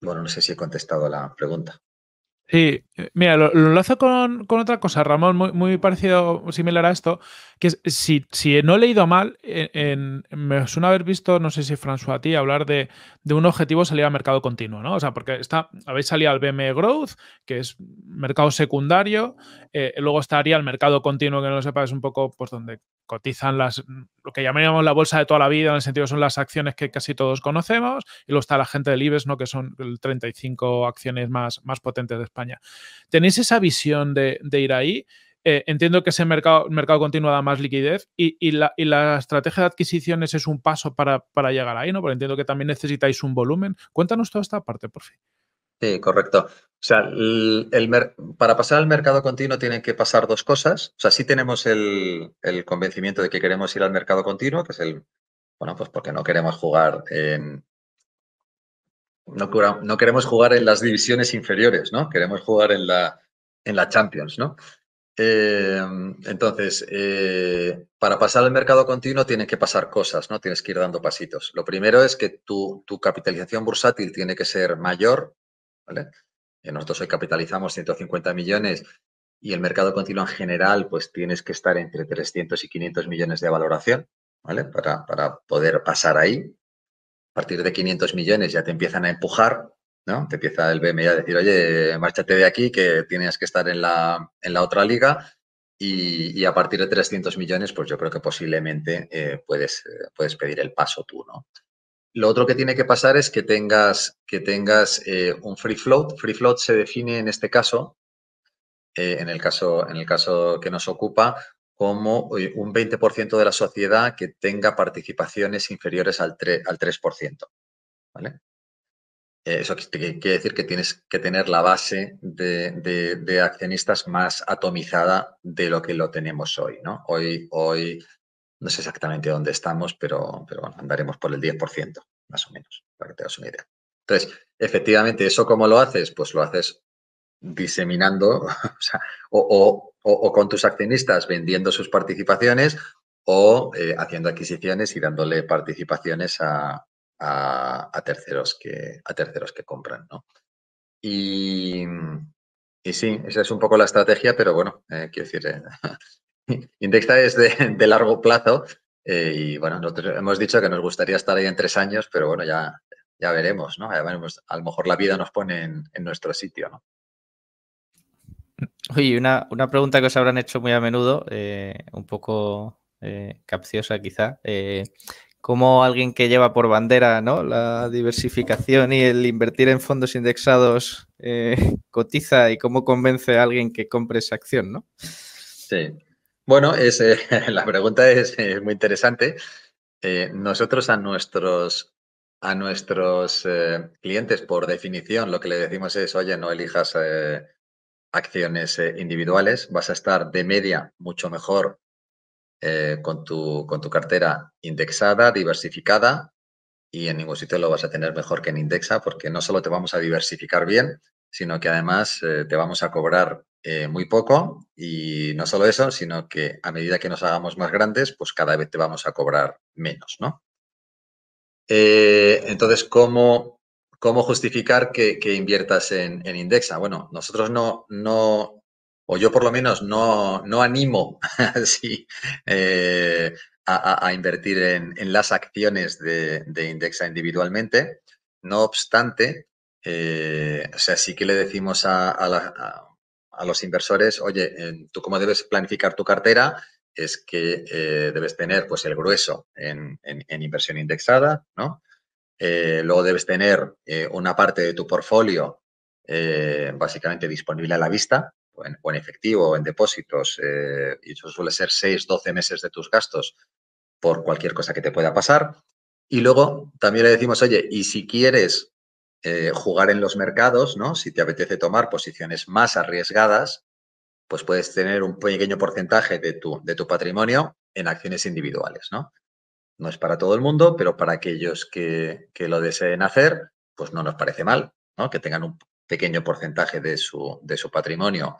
bueno, no sé si he contestado la pregunta. Sí, eh, mira, lo, lo enlazo con, con, otra cosa, Ramón, muy, muy parecido, similar a esto, que es, si, si no he leído mal, eh, en, me suena haber visto, no sé si François a ti, hablar de, de, un objetivo salir al mercado continuo, ¿no? O sea, porque está, habéis salido al BME Growth, que es mercado secundario, eh, luego estaría el mercado continuo, que no lo sepa, es un poco pues, donde cotizan las, lo que llamaríamos la bolsa de toda la vida, en el sentido que son las acciones que casi todos conocemos, y luego está la gente del IBEX, ¿no? que son el 35 acciones más, más potentes de España. ¿Tenéis esa visión de, ir ahí? Eh, entiendo que ese mercado, mercado continuo da más liquidez y, la, estrategia de adquisiciones es un paso para, para, llegar ahí, ¿no? Porque entiendo que también necesitáis un volumen. Cuéntanos toda esta parte, por fin. Sí, correcto. O sea, el, para pasar al mercado continuo tienen que pasar dos cosas. O sea, sí tenemos el, convencimiento de que queremos ir al mercado continuo, que es el, bueno, pues porque no queremos jugar en... No, queremos jugar en las divisiones inferiores, ¿no? Queremos jugar en la, en la Champions, ¿no? Em, entonces, eh, para pasar al mercado continuo tienen que pasar cosas, ¿no? Tienes que ir dando pasitos. Lo primero es que tu, tu capitalización bursátil tiene que ser mayor eh, nosotros hoy capitalizamos 150 millones y el mercado continuo en general, pues tienes que estar entre 300 y 500 millones de valoración, ¿vale? Para, poder pasar ahí. A partir de 500 millones ya te empiezan a empujar, ¿no? Te empieza el BMI a decir, oye, márchate de aquí que tienes que estar en la, en la otra liga. Y, a partir de 300 millones, pues yo creo que posiblemente eh, puedes, eh, puedes pedir el paso tú, ¿no? Lo otro que tiene que pasar es que tengas, que tengas eh, un free float. Free float se define en este caso, eh, en, el caso en el caso que nos ocupa, como eh, un 20% de la sociedad que tenga participaciones inferiores al, 3, al 3%. ¿vale? Eso quiere decir que tienes que tener la base de, accionistas más atomizada de lo que lo tenemos hoy. ¿no? Hoy, hoy no sé exactamente dónde estamos, pero, pero bueno, andaremos por el 10%, más o menos, para que te una idea. Entonces, efectivamente, ¿eso cómo lo haces? Pues lo haces diseminando o, con tus accionistas vendiendo sus participaciones o eh, haciendo adquisiciones y dándole participaciones a, terceros, que, a terceros que compran. Y, sí, esa es un poco la estrategia, pero bueno, eh, quiero decir, eh, indexa es de, largo plazo eh, y bueno, nosotros hemos dicho que nos gustaría estar ahí en tres años, pero bueno, ya, ya veremos, ¿no? Ya veremos, a lo mejor la vida nos pone en, nuestro sitio, ¿no? Oye, una, pregunta que os habrán hecho muy a menudo, eh, un poco eh, capciosa quizá. ¿Cómo alguien que lleva por bandera la diversificación y el invertir en fondos indexados cotiza y cómo convence a alguien que compre esa acción? ¿no? Sí, bueno, es, eh, la pregunta es, eh, muy interesante. Eh, nosotros a nuestros, a nuestros clientes, por definición, lo que le decimos es, oye, no elijas acciones individuales, vas a estar de media mucho mejor con, tu, con tu cartera indexada, diversificada, y en ningún sitio lo vas a tener mejor que en Indexa, porque no solo te vamos a diversificar bien, sino que además eh, te vamos a cobrar eh, muy poco y no solo eso, sino que a medida que nos hagamos más grandes, pues cada vez te vamos a cobrar menos, ¿no? Eh, entonces, ¿cómo, justificar que, inviertas en, Indexa? Bueno, nosotros no, no, o yo por lo menos no, no animo así a, invertir en, las acciones de Indexa individualmente. No obstante, eh, o sea, sí que le decimos a, los inversores, oye, tú cómo debes planificar tu cartera es que eh, debes tener pues el grueso en, inversión indexada, ¿no? Eh, luego debes tener una parte de tu portfolio básicamente disponible a la vista, en, efectivo, o en depósitos, y eso suele ser 6, 12 meses de tus gastos por cualquier cosa que te pueda pasar. Y luego también le decimos, oye, y si quieres eh, jugar en los mercados, ¿no? Si te apetece tomar posiciones más arriesgadas, pues puedes tener un pequeño porcentaje de tu, de tu patrimonio en acciones individuales, ¿no? No es para todo el mundo, pero para aquellos que, que lo deseen hacer, pues no nos parece mal, ¿no? Que tengan un pequeño porcentaje de su, de su patrimonio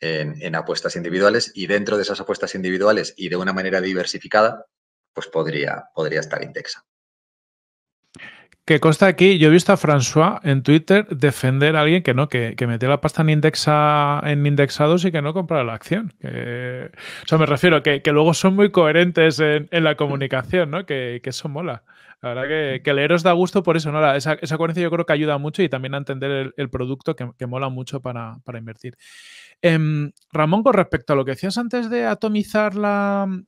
en, en, apuestas individuales y dentro de esas apuestas individuales y de una manera diversificada, pues podría, podría estar Indexa. Que consta aquí, yo he visto a François en Twitter defender a alguien que no, que, que metió la pasta en, indexa, en indexados y que no comprara la acción. o me refiero a que luego son muy coherentes en, la comunicación, ¿no? Que, que, eso mola. La verdad que, que leeros da gusto por eso, ¿no? esa, esa, coherencia yo creo que ayuda mucho y también a entender el, producto que, mola mucho para, para invertir. Em, Ramón, con respecto a lo que decías antes de atomizar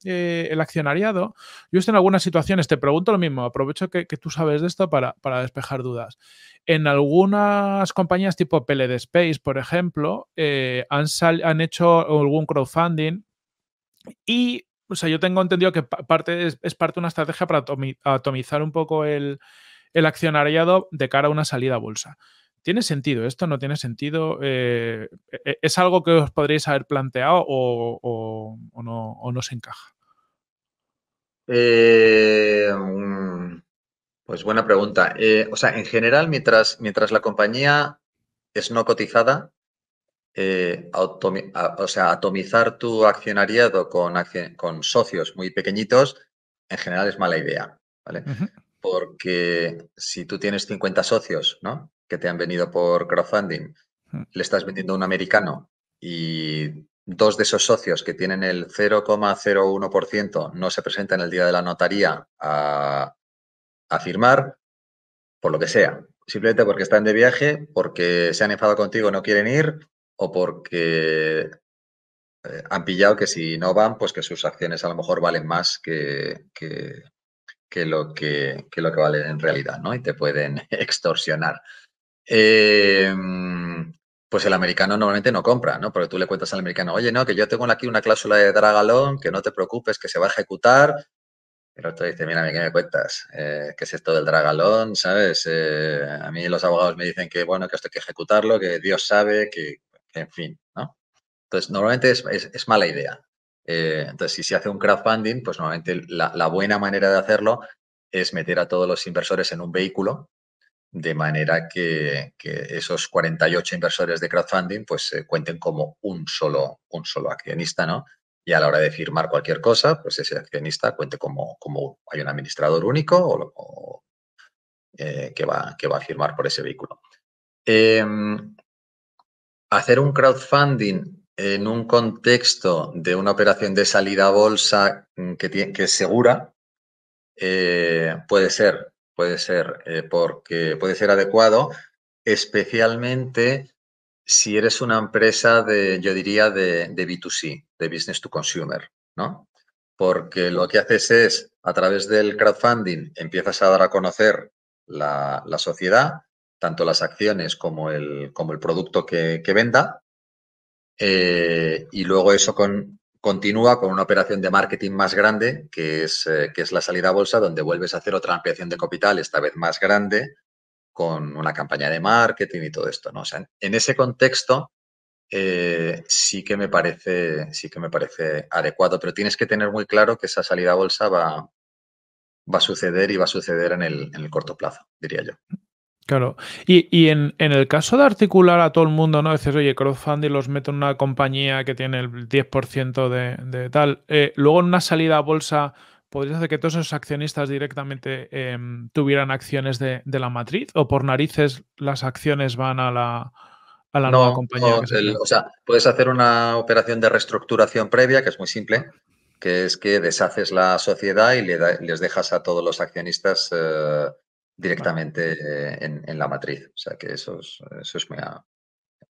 eh, el accionariado, yo estoy en algunas situaciones, te pregunto lo mismo, aprovecho que, tú sabes de esto para, despejar dudas. En algunas compañías tipo PLD Space, por ejemplo, eh, han, hecho algún crowdfunding y o sea, yo tengo entendido que parte es, parte de una estrategia para atomizar un poco el, el, accionariado de cara a una salida a bolsa. ¿Tiene sentido esto? ¿No tiene sentido? Eh, e-, ¿Es algo que os podréis haber planteado o, no, se encaja? Eh, mm, pues buena pregunta. Eh, o sea, en general, mientras, mientras la compañía es no cotizada, o sea, atomizar tu accionariado con, socios muy pequeñitos, en general es mala idea. Porque si tú tienes 50 socios, ¿no? que te han venido por crowdfunding, hmm. le estás vendiendo un americano y dos de esos socios que tienen el 0,01% no se presentan el día de la notaría a, firmar, por lo que sea, simplemente porque están de viaje, porque se han enfadado contigo, no quieren ir o porque eh, han pillado que si no van, pues que sus acciones a lo mejor valen más que, que, lo, que, que, lo que valen en realidad, ¿no? Y te pueden extorsionar. Em, pues el americano normalmente no compra, ¿no? Porque tú le cuentas al americano, oye, no, que yo tengo aquí una cláusula de dragalón, que no te preocupes, que se va a ejecutar. El otro dice, mira, ¿qué me cuentas? Eh, ¿Qué es esto del dragalón? ¿Sabes? Eh, a mí los abogados me dicen que, bueno, que esto hay que ejecutarlo, que Dios sabe, que, en fin, ¿no? Entonces, normalmente es, es, mala idea. Eh, entonces, si se hace un crowdfunding, pues normalmente la, la buena manera de hacerlo es meter a todos los inversores en un vehículo de manera que, esos 48 inversores de crowdfunding pues cuenten como un solo, un solo accionista, ¿no? Y a la hora de firmar cualquier cosa, pues ese accionista cuente como, como hay un administrador único eh, que, va, que va a firmar por ese vehículo. Em, hacer un crowdfunding en un contexto de una operación de salida a bolsa mm, que, que es segura eh, puede ser Puede ser, eh, porque puede ser adecuado, especialmente si eres una empresa de, yo diría, de, de B2C, de business to consumer, ¿no? Porque lo que haces es, a través del crowdfunding, empiezas a dar a conocer la, sociedad, tanto las acciones como el, como el producto que, venda, eh, y luego eso con, continúa con una operación de marketing más grande, que es, eh, que es la salida a bolsa, donde vuelves a hacer otra ampliación de capital, esta vez más grande, con una campaña de marketing y todo esto. ¿no? O sea, en, ese contexto eh, sí, que me parece, sí que me parece adecuado, pero tienes que tener muy claro que esa salida a bolsa va, va a suceder y va a suceder en el corto plazo, diría yo. Claro. Y, en, el caso de articular a todo el mundo, ¿no? Dices, oye, crowdfunding los meto en una compañía que tiene el 10% de, de, tal. Eh, luego en una salida a bolsa, ¿podrías hacer que todos esos accionistas directamente em, tuvieran acciones de, la matriz? ¿O por narices las acciones van a la, nueva compañía? o sea, puedes hacer una operación de reestructuración previa, que es muy simple que es que deshaces la sociedad y les dejas a todos los accionistas eh, directamente eh, en, la matriz. O sea que eso es, eso es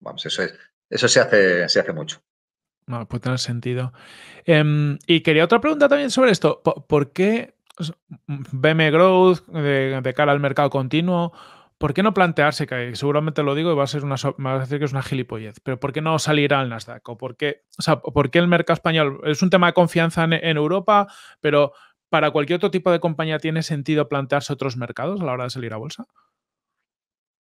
vamos, eso, es, eso se, hace, se hace mucho. No, puede tener sentido. Em, y quería otra pregunta también sobre esto. ¿Por, qué BM Growth de, cara al mercado continuo? ¿Por qué no plantearse, que seguramente lo digo y va a ser una, va a decir que es una gilipollez, pero ¿por qué no salir al Nasdaq? ¿O por, qué, o sea, ¿por qué el mercado español? Es un tema de confianza en Europa, pero ¿para cualquier otro tipo de compañía tiene sentido plantearse otros mercados a la hora de salir a bolsa?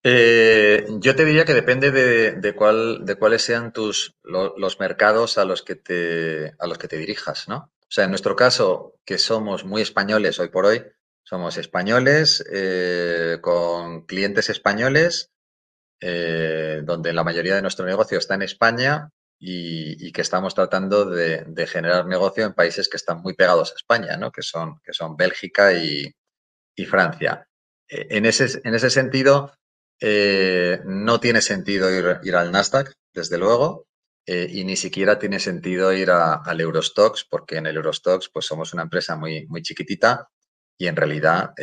Eh, yo te diría que depende de, cuál, de cuáles sean tus, los mercados a los, que te, a los que te dirijas, ¿no? O sea, en nuestro caso, que somos muy españoles hoy por hoy, somos españoles eh, con clientes españoles, eh, donde la mayoría de nuestro negocio está en España y, que estamos tratando de, generar negocio en países que están muy pegados a España, que, son, que son Bélgica y, Francia. Eh, en ese, en ese sentido, eh, no tiene sentido ir, al Nasdaq, desde luego, eh, y ni siquiera tiene sentido ir al Eurostox, porque en el Eurostox pues, somos una empresa muy, muy chiquitita y en realidad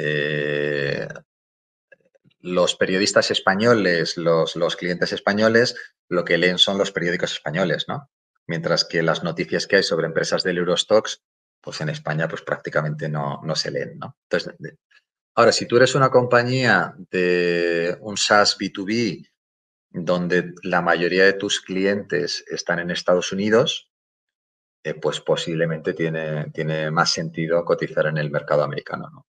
los periodistas españoles, los, clientes españoles, lo que leen son los periódicos españoles, ¿no? Mientras que las noticias que hay sobre empresas del Eurostox, pues en España pues prácticamente no, no se leen, ¿no? Entonces, ahora, si tú eres una compañía de un SaaS B2B donde la mayoría de tus clientes están en Estados Unidos, eh, pues posiblemente tiene, tiene más sentido cotizar en el mercado americano, ¿no?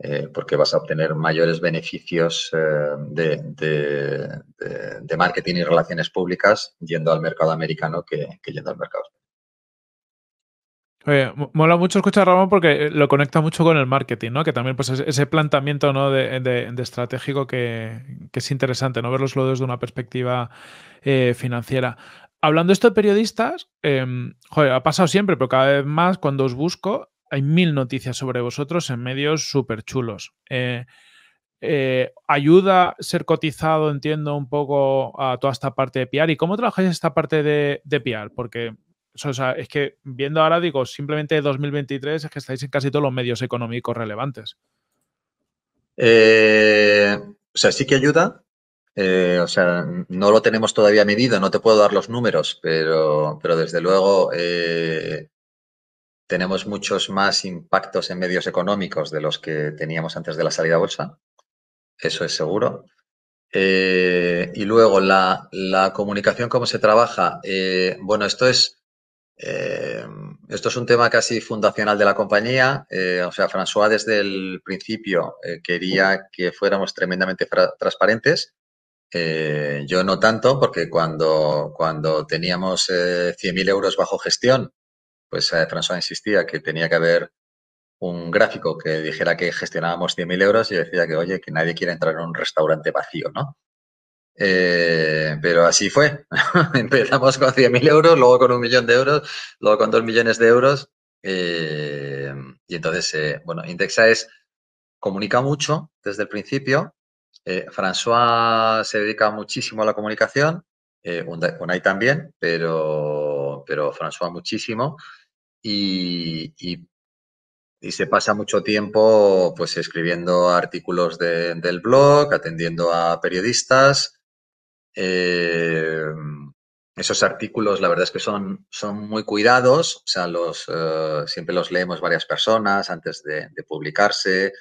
Eh, porque vas a obtener mayores beneficios eh, de, marketing y relaciones públicas yendo al mercado americano que, yendo al mercado. Oye, mola mucho escuchar Ramón porque eh, lo conecta mucho con el marketing, ¿no? Que también pues ese planteamiento de, estratégico que, es interesante, ¿no? Verlos desde una perspectiva financiera. Hablando esto de periodistas, em, ha pasado siempre, pero cada vez más cuando os busco, hay mil noticias sobre vosotros en medios súper chulos. Eh, eh, ayuda ser cotizado, entiendo, un poco a toda esta parte de PR. ¿Y cómo trabajáis esta parte de, de PR? Porque o sea, es que viendo ahora, digo, simplemente 2023 es que estáis en casi todos los medios económicos relevantes. Eh, o sea, sí que ayuda. Eh, o sea, no lo tenemos todavía medido, no te puedo dar los números, pero, pero desde luego tenemos muchos más impactos en medios económicos de los que teníamos antes de la salida bolsa, eso es seguro. Eh, y luego la, comunicación, ¿cómo se trabaja? Eh, bueno, esto es, eh, esto es un tema casi fundacional de la compañía. o sea, François desde el principio quería que fuéramos tremendamente transparentes. yo no tanto, porque cuando, cuando teníamos 100.000 euros bajo gestión, pues François insistía que tenía que haber un gráfico que dijera que gestionábamos 100.000 euros y decía que, oye, que nadie quiere entrar en un restaurante vacío, ¿no? Eh, pero así fue. Empezamos con 100.000 euros, luego con un millón de euros, luego con dos millones de euros. Eh, y entonces, eh, bueno, Indexa es, comunica mucho desde el principio. François se dedica muchísimo a la comunicación, Unai también, pero pero, François muchísimo. Y, y, se pasa mucho tiempo pues escribiendo artículos del blog, atendiendo a periodistas. Eh, esos artículos, la verdad es que son, son muy cuidados, o sea, los, eh, siempre los leemos varias personas antes de, publicarse.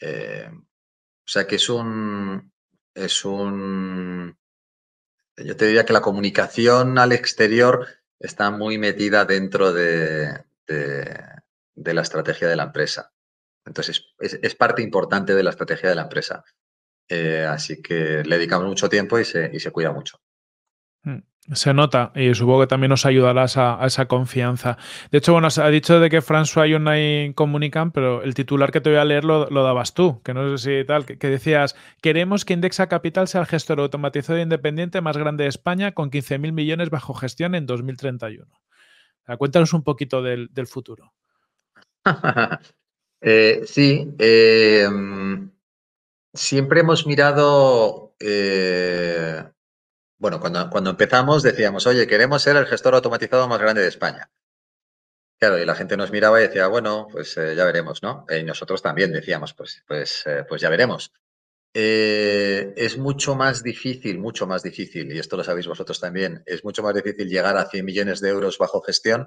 Eh, o sea que es un, es un, yo te diría que la comunicación al exterior está muy metida dentro de, la estrategia de la empresa. Entonces, es, parte importante de la estrategia de la empresa. Eh, así que le dedicamos mucho tiempo y se, y se cuida mucho. Mm, se nota y supongo que también nos ayudarás a, esa confianza. De hecho, bueno, ha dicho de que François y Unai comunican, pero el titular que te voy a leer lo, dabas tú, que no sé si tal, que, decías, queremos que Indexa Capital sea el gestor automatizado e independiente más grande de España con 15.000 millones bajo gestión en 2031. Cuéntanos un poquito del, futuro. Eh, sí, eh, mm, siempre hemos mirado... Eh, bueno, cuando, empezamos decíamos, oye, queremos ser el gestor automatizado más grande de España. Claro, y la gente nos miraba y decía, bueno, pues eh, ya veremos, ¿no? Eh, y nosotros también decíamos, pues, pues, eh, pues ya veremos. es mucho más difícil, mucho más difícil, y esto lo sabéis vosotros también, es mucho más difícil llegar a 100 millones de euros bajo gestión,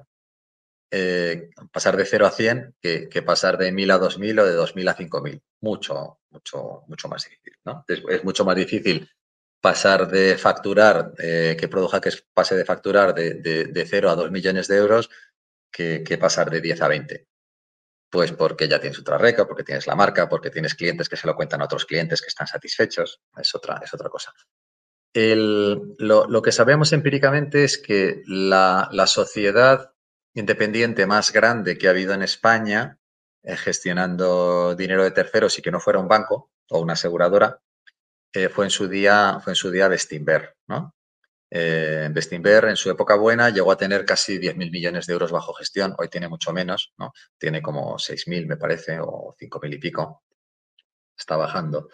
pasar de 0 a 100, que, pasar de 1.000 a 2.000 o de 2.000 a 5.000. Mucho, mucho, mucho más difícil, ¿no? es mucho más difícil pasar de facturar, eh, que Produja que pase de facturar de, de, 0 a 2 millones de euros que, pasar de 10 a 20. Pues porque ya tienes otra reca, porque tienes la marca, porque tienes clientes que se lo cuentan a otros clientes que están satisfechos. Es otra, es otra cosa. El, lo, que sabemos empíricamente es que la, sociedad independiente más grande que ha habido en España eh, gestionando dinero de terceros y que no fuera un banco o una aseguradora eh, fue en su día, fue en su día eh, en su época buena llegó a tener casi 10.000 millones de euros bajo gestión, hoy tiene mucho menos, ¿no? tiene como 6.000 me parece o 5.000 y pico, está bajando.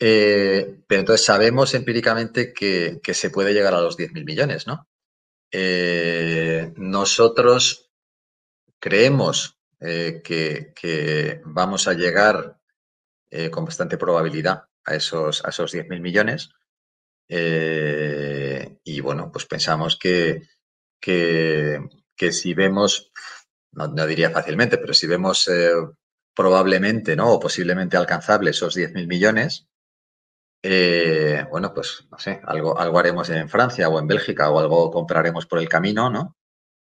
Eh, pero entonces sabemos empíricamente que, se puede llegar a los 10.000 millones, nosotros creemos que, que, vamos a llegar con bastante probabilidad a esos, 10.000 millones. Eh, y bueno, pues pensamos que, que, si vemos, no, diría fácilmente, pero si vemos eh, probablemente ¿no? o posiblemente alcanzable esos 10.000 millones, eh, bueno, pues no sé, algo, algo haremos en Francia o en Bélgica o algo compraremos por el camino, ¿no?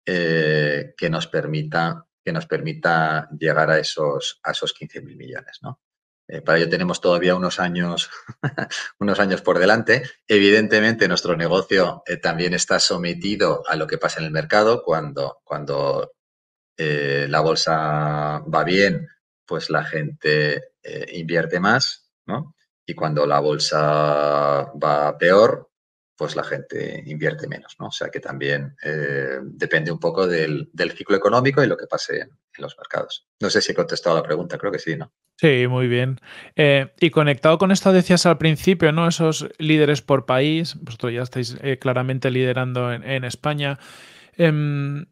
que, nos permita, que nos permita llegar a esos, a esos 15.000 millones, ¿no? Eh, para ello tenemos todavía unos años, unos años por delante. Evidentemente, nuestro negocio eh, también está sometido a lo que pasa en el mercado. Cuando, cuando eh, la bolsa va bien, pues la gente invierte más, Y cuando la bolsa va peor, pues la gente invierte menos, ¿no? O sea que también eh, depende un poco del, ciclo económico y lo que pase en, los mercados. No sé si he contestado la pregunta, creo que sí, ¿no? Sí, muy bien. Eh, y conectado con esto decías al principio, ¿no? Esos líderes por país, vosotros ya estáis eh, claramente liderando en, España. Em,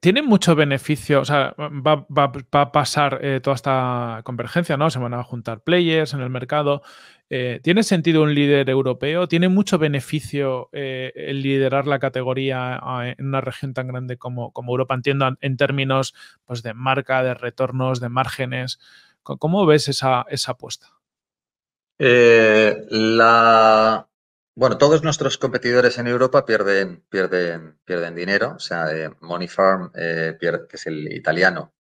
¿tienen mucho beneficio, o sea, va, va a pasar toda esta convergencia, ¿no? Se van a juntar players en el mercado. Eh, ¿Tiene sentido un líder europeo? ¿Tiene mucho beneficio eh, el liderar la categoría ah, en una región tan grande como, Europa? Entiendo en términos pues, de marca, de retornos, de márgenes. ¿Cómo ves esa, apuesta? Eh, la... Bueno, todos nuestros competidores en Europa pierden, pierden, pierden dinero. O sea, Money Farm, que es el italiano,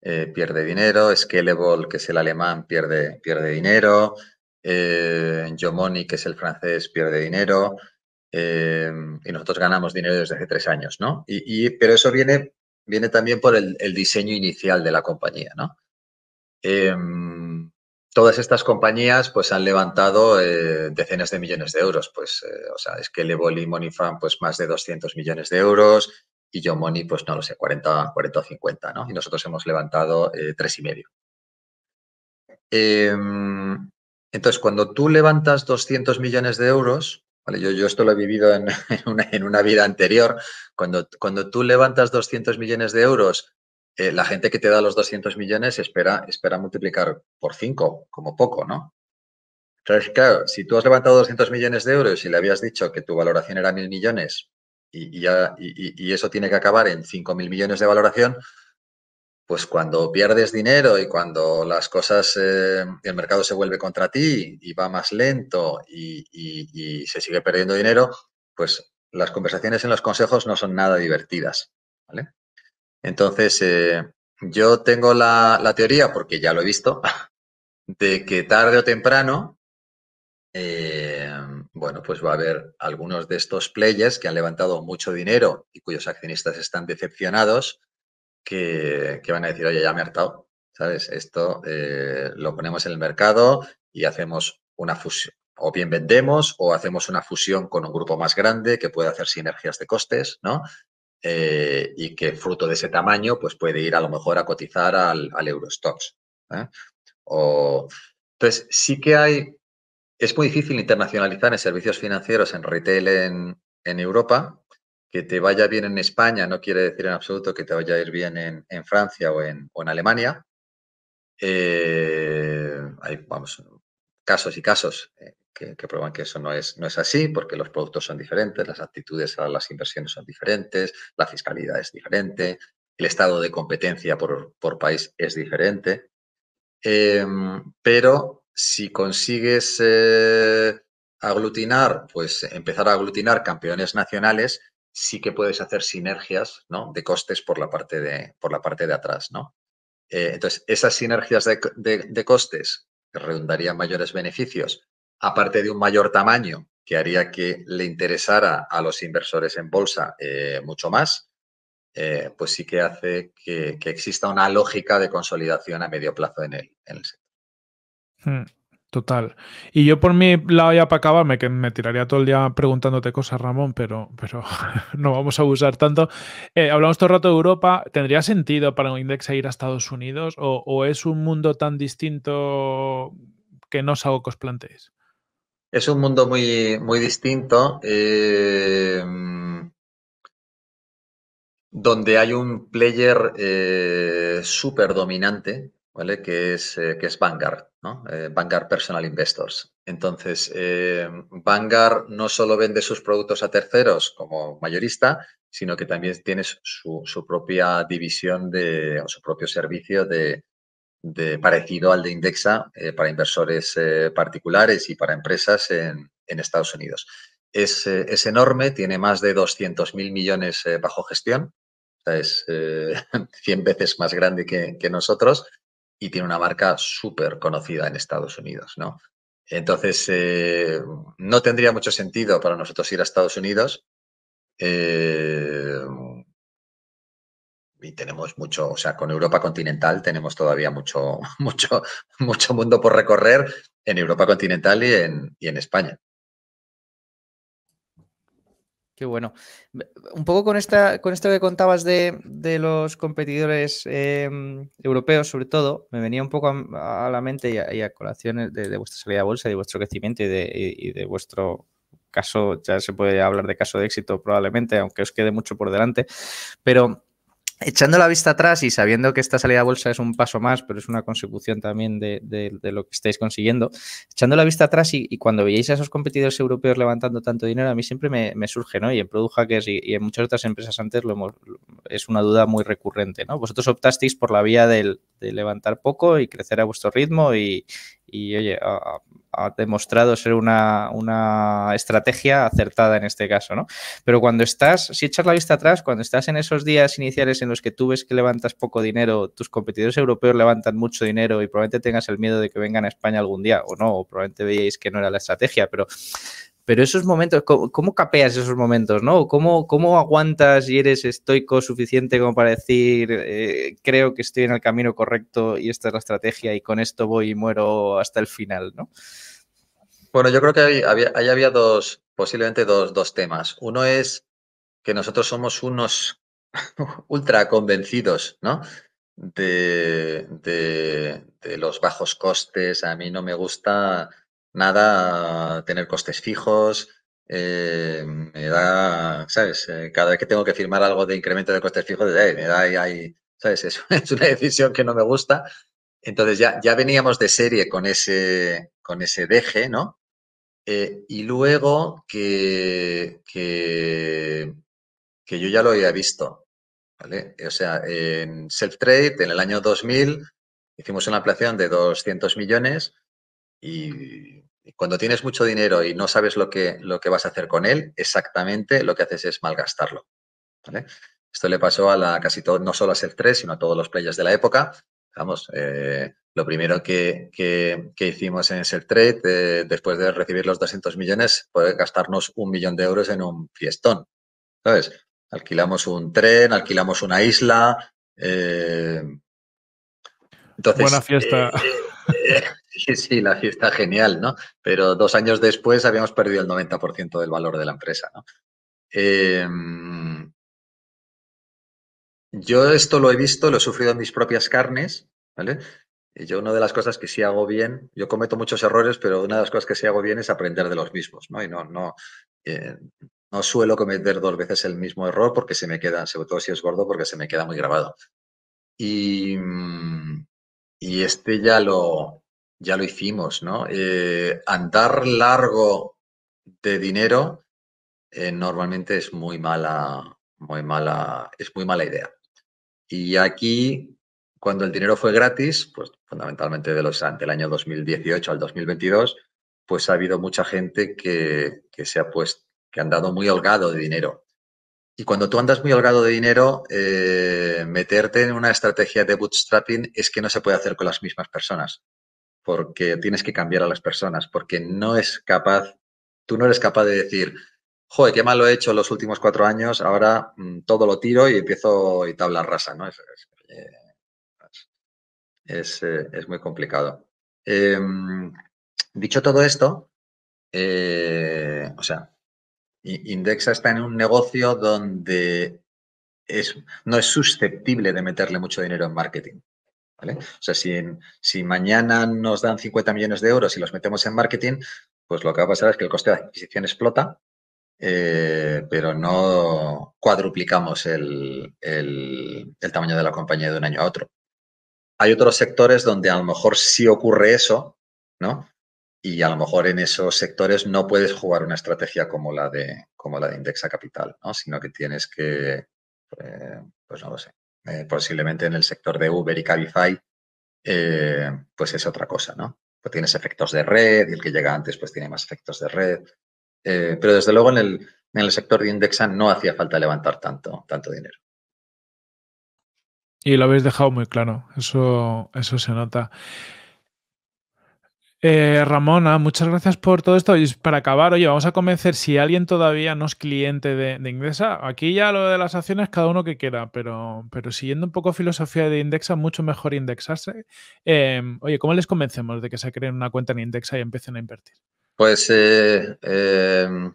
pierde dinero. Scalable, que es el alemán, pierde, pierde dinero eh, Yomoni, que es el francés, pierde dinero eh, y nosotros ganamos dinero desde hace tres años, ¿no? Y, pero eso viene, viene también por el, diseño inicial de la compañía, ¿no? Eh, todas estas compañías pues han levantado eh, decenas de millones de euros, pues, o sea, es que Levoli y Monifam pues más de 200 millones de euros y yo pues no lo sé, 40, 40 o 50, ¿no? Y nosotros hemos levantado tres y medio. Entonces, cuando tú levantas 200 millones de euros, ¿vale? yo, esto lo he vivido en, una, vida anterior, cuando, cuando tú levantas 200 millones de euros, eh, la gente que te da los 200 millones espera, espera multiplicar por 5, como poco, ¿no? claro, si tú has levantado 200 millones de euros y le habías dicho que tu valoración era mil millones y, ya, y eso tiene que acabar en 5.000 millones de valoración, pues cuando pierdes dinero y cuando las cosas, eh, el mercado se vuelve contra ti y va más lento y, se sigue perdiendo dinero, pues las conversaciones en los consejos no son nada divertidas. Entonces, eh, yo tengo la, teoría, porque ya lo he visto, de que tarde o temprano, em, bueno, pues va a haber algunos de estos players que han levantado mucho dinero y cuyos accionistas están decepcionados que, van a decir, oye, ya me he hartado, ¿sabes? Esto eh, lo ponemos en el mercado y hacemos una fusión. O bien vendemos o hacemos una fusión con un grupo más grande que puede hacer sinergias de costes, ¿no? Eh, y que fruto de ese tamaño, pues puede ir a lo mejor a cotizar al, al Eurostox. ¿eh? entonces, sí que hay, es muy difícil internacionalizar en servicios financieros en retail en, en Europa, que te vaya bien en España no quiere decir en absoluto que te vaya a ir bien en, Francia o en, Alemania. Eh, hay, vamos, casos y casos eh, que, prueban que eso no es, no es así, porque los productos son diferentes, las actitudes a las inversiones son diferentes, la fiscalidad es diferente, el estado de competencia por, país es diferente. Eh, pero si consigues aglutinar, pues empezar a aglutinar campeones nacionales, sí que puedes hacer sinergias ¿no? de costes por la parte de, por la parte de atrás. ¿no? Eh, entonces, esas sinergias de, costes redundarían mayores beneficios, aparte de un mayor tamaño que haría que le interesara a los inversores en bolsa eh, mucho más, eh, pues sí que hace que, exista una lógica de consolidación a medio plazo en el, sector. Hmm. Total. Y yo por mi lado ya para acabarme, que me tiraría todo el día preguntándote cosas, Ramón, pero, pero no vamos a abusar tanto. Eh, hablamos todo el rato de Europa. ¿Tendría sentido para un index ir a Estados Unidos o, es un mundo tan distinto que no os algo que os planteéis? Es un mundo muy, muy distinto. Eh, donde hay un player eh, súper dominante ¿vale? Que es, eh, que es Vanguard, ¿no? Eh, Vanguard Personal Investors. Entonces, eh, Vanguard no solo vende sus productos a terceros como mayorista, sino que también tiene su, propia división de, o su propio servicio de, parecido al de Indexa para inversores particulares y para empresas en, en Estados Unidos. Es, enorme, tiene más de 200.000 millones bajo gestión, es 100 veces más grande que nosotros y tiene una marca súper conocida en Estados Unidos, ¿no? Entonces, eh, no tendría mucho sentido para nosotros ir a Estados Unidos. Eh, y tenemos mucho, o sea, con Europa continental tenemos todavía mucho, mucho, mucho mundo por recorrer en Europa continental y y en España bueno. Un poco con, esta, con esto que contabas de, los competidores em, europeos, sobre todo, me venía un poco a, la mente y a, colaciones de, vuestra salida a bolsa, de vuestro crecimiento y de, y de vuestro caso, ya se puede hablar de caso de éxito probablemente, aunque os quede mucho por delante, pero echando la vista atrás y sabiendo que esta salida a bolsa es un paso más, pero es una consecución también de, lo que estáis consiguiendo, echando la vista atrás y, cuando veíais a esos competidores europeos levantando tanto dinero, a mí siempre me, surge, ¿no? Y en Product Hackers y, en muchas otras empresas antes lo es una duda muy recurrente, ¿no? Vosotros optasteis por la vía del, de este, levantar poco y crecer a vuestro ritmo y, oye, ha, demostrado ser una, una, estrategia acertada en este caso, ¿no? Pero cuando estás, si echas la vista atrás, cuando estás en esos días iniciales en los que tú ves que levantas poco dinero, tus competidores europeos levantan mucho dinero y probablemente tengas el miedo de que vengan a España algún día, o no, o probablemente veíais que no era la estrategia, pero pero esos momentos, ¿cómo, capeas esos momentos, no? ¿Cómo, ¿Cómo aguantas y eres estoico suficiente como para decir, eh, creo que estoy en el camino correcto y esta es la estrategia y con esto voy y muero hasta el final, no? Bueno, yo creo que ahí había, dos, posiblemente dos, temas. Uno es que nosotros somos unos ultra convencidos, ¿no? de, de, los bajos costes. A mí no me gusta nada tener costes fijos. Eh, me da, ¿sabes? Eh, cada vez que tengo que firmar algo de incremento de costes fijos, eh, me da ahí, ¿sabes? Es, es, una decisión que no me gusta. Entonces ya, ya veníamos de serie con ese, con ese deje, ¿no? y luego que, que, que, yo ya lo había visto, ¿vale? O sea, en Self-Trade, en el año 2000, hicimos una ampliación de 200 millones y cuando tienes mucho dinero y no sabes lo que, lo que vas a hacer con él, exactamente lo que haces es malgastarlo. Esto le pasó a la casi todo, no solo a Ser sino a todos los players de la época. Vamos, eh, lo primero que, hicimos en ese trade, eh, después de recibir los 200 millones, fue gastarnos un millón de euros en un fiestón. ¿Sabes? Alquilamos un tren, alquilamos una isla. Eh, entonces, Buena fiesta. Sí, sí, la fiesta genial, ¿no? Pero dos años después habíamos perdido el 90% del valor de la empresa, ¿no? Em, yo esto lo he visto, lo he sufrido en mis propias carnes, ¿vale? Y yo una de las cosas que sí hago bien, yo cometo muchos errores, pero una de las cosas que sí hago bien es aprender de los mismos, ¿no? Y no, no, eh, no suelo cometer dos veces el mismo error porque se me queda, sobre todo si es gordo, porque se me queda muy grabado. Y, mm, y este ya lo, ya lo hicimos, ¿no? Eh, andar largo de dinero eh, normalmente es muy mala, muy mala, es muy mala idea. Y aquí, cuando el dinero fue gratis, pues fundamentalmente de los, del año 2018 al 2022, pues ha habido mucha gente que, se ha puesto, que han dado muy holgado de dinero. Y cuando tú andas muy holgado de dinero, eh, meterte en una estrategia de bootstrapping es que no se puede hacer con las mismas personas porque tienes que cambiar a las personas, porque no es capaz, tú no eres capaz de decir, joder, qué mal lo he hecho los últimos cuatro años, ahora mm, todo lo tiro y empiezo y tabla rasa, ¿no? Es, eh, eh, muy complicado. Em, dicho todo esto, eh, o sea, Indexa está en un negocio donde es, no es susceptible de meterle mucho dinero en marketing. O sea, si, mañana nos dan 50 millones de euros y los metemos en marketing, pues lo que va a pasar es que el coste de adquisición explota, eh, pero no cuadruplicamos el, tamaño de la compañía de un año a otro. Hay otros sectores donde a lo mejor sí ocurre eso, ¿no? y a lo mejor en esos sectores no puedes jugar una estrategia como la de como la de Indexa Capital, ¿no? sino que tienes que, eh, pues no lo sé, eh, posiblemente en el sector de Uber y Cabify, eh, pues es otra cosa, ¿no? Pues tienes efectos de red y el que llega antes pues tiene más efectos de red. Eh, pero desde luego en el, en el sector de Indexa no hacía falta levantar tanto, tanto dinero. Y lo habéis dejado muy claro, eso, eso se nota. Eh, Ramona, muchas gracias por todo esto. Y para acabar, oye, vamos a convencer si alguien todavía no es cliente de, de, Indexa. Aquí ya lo de las acciones, cada uno que quiera, pero, siguiendo un poco filosofía de Indexa, mucho mejor indexarse. Em, oye, ¿cómo les convencemos de que se creen una cuenta en Indexa y empiecen a invertir? Pues eh, em,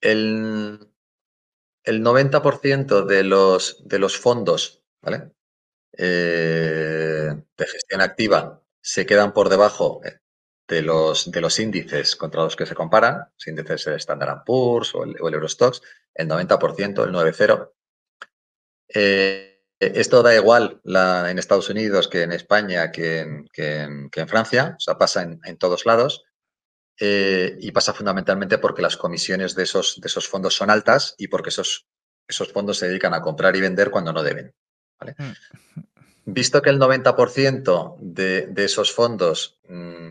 el, 90% de los, de los fondos eh, de gestión activa se quedan por debajo eh, de los, de los índices contra los que se comparan, los índices del Standard Poor's o el, el Eurostox, el 90%, el 9,0%. 0 eh, esto da igual en Estados Unidos que en España, que en, Francia, o sea, pasa en, todos lados. Eh, y pasa fundamentalmente porque las comisiones de esos, de esos fondos son altas y porque esos, esos fondos se dedican a comprar y vender cuando no deben. Mm. Visto que el 90% de, esos fondos mm,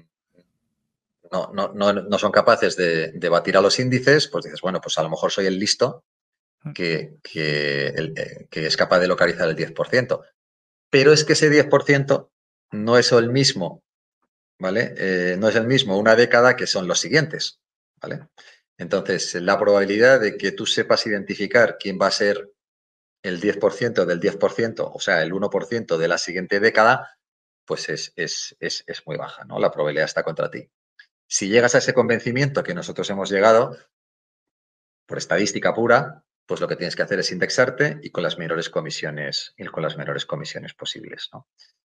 no, son capaces de, batir a los índices, pues dices, bueno, pues a lo mejor soy el listo mm. eh, que, es capaz de localizar el 10%. Pero es que ese 10% no es el mismo, ¿vale? Eh, no es el mismo una década que son los siguientes, ¿vale? Entonces, la probabilidad de que tú sepas identificar quién va a ser el 10% del 10%, o sea, el 1% de la siguiente década, pues es, muy baja, ¿no? La probabilidad está contra ti. Si llegas a ese convencimiento que nosotros hemos llegado, por estadística pura, pues lo que tienes que hacer es indexarte y con las menores comisiones, y con las menores comisiones posibles.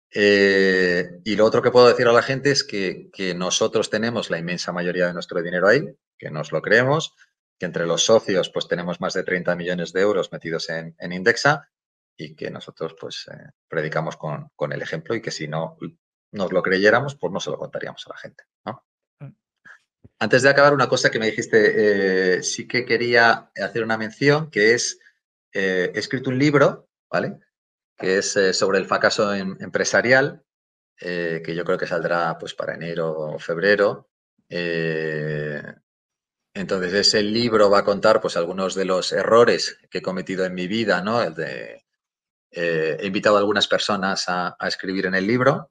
Eh, y lo otro que puedo decir a la gente es que, nosotros tenemos la inmensa mayoría de nuestro dinero ahí, que nos lo creemos, que entre los socios pues tenemos más de 30 millones de euros metidos en, Indexa y que nosotros pues eh, predicamos con, el ejemplo y que si no nos lo creyéramos pues no se lo contaríamos a la gente. Antes de acabar, una cosa que me dijiste, eh, sí que quería hacer una mención, que es, eh, he escrito un libro, ¿vale? Que es eh, sobre el fracaso em, empresarial, que yo creo que saldrá pues para enero o febrero. entonces, ese libro va a contar pues algunos de los errores que he cometido en mi vida, ¿no? he invitado a algunas personas a, escribir en el libro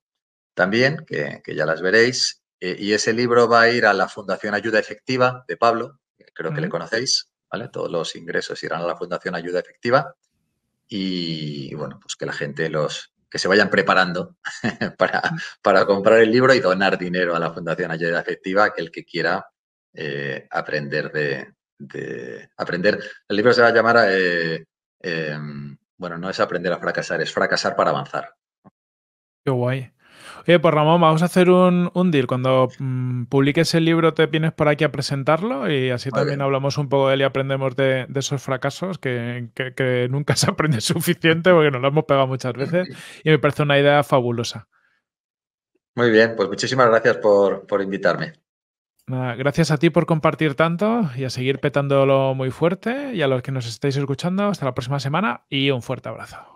también, que ya las veréis, eh, y ese libro va a ir a la Fundación Ayuda Efectiva de Pablo, creo que le conocéis, ¿vale? Todos los ingresos irán a la Fundación Ayuda Efectiva. Y bueno, pues que la gente los que se vayan preparando para, comprar el libro y donar dinero a la Fundación Ayuda Efectiva, el que quiera eh, aprender de, aprender. El libro se va a llamar eh, em, bueno, no es aprender a fracasar, es fracasar para avanzar. Qué guay. Oye, pues Ramón, vamos a hacer un, un deal. Cuando mm, publiques el libro, te vienes por aquí a presentarlo y así también hablamos un poco de él y aprendemos de, esos fracasos que, nunca se aprende suficiente porque nos lo hemos pegado muchas veces y me parece una idea fabulosa. Muy bien, pues muchísimas gracias por, invitarme. gracias a ti por compartir tanto y a seguir petándolo muy fuerte y a los que nos estáis escuchando, hasta la próxima semana y un fuerte abrazo.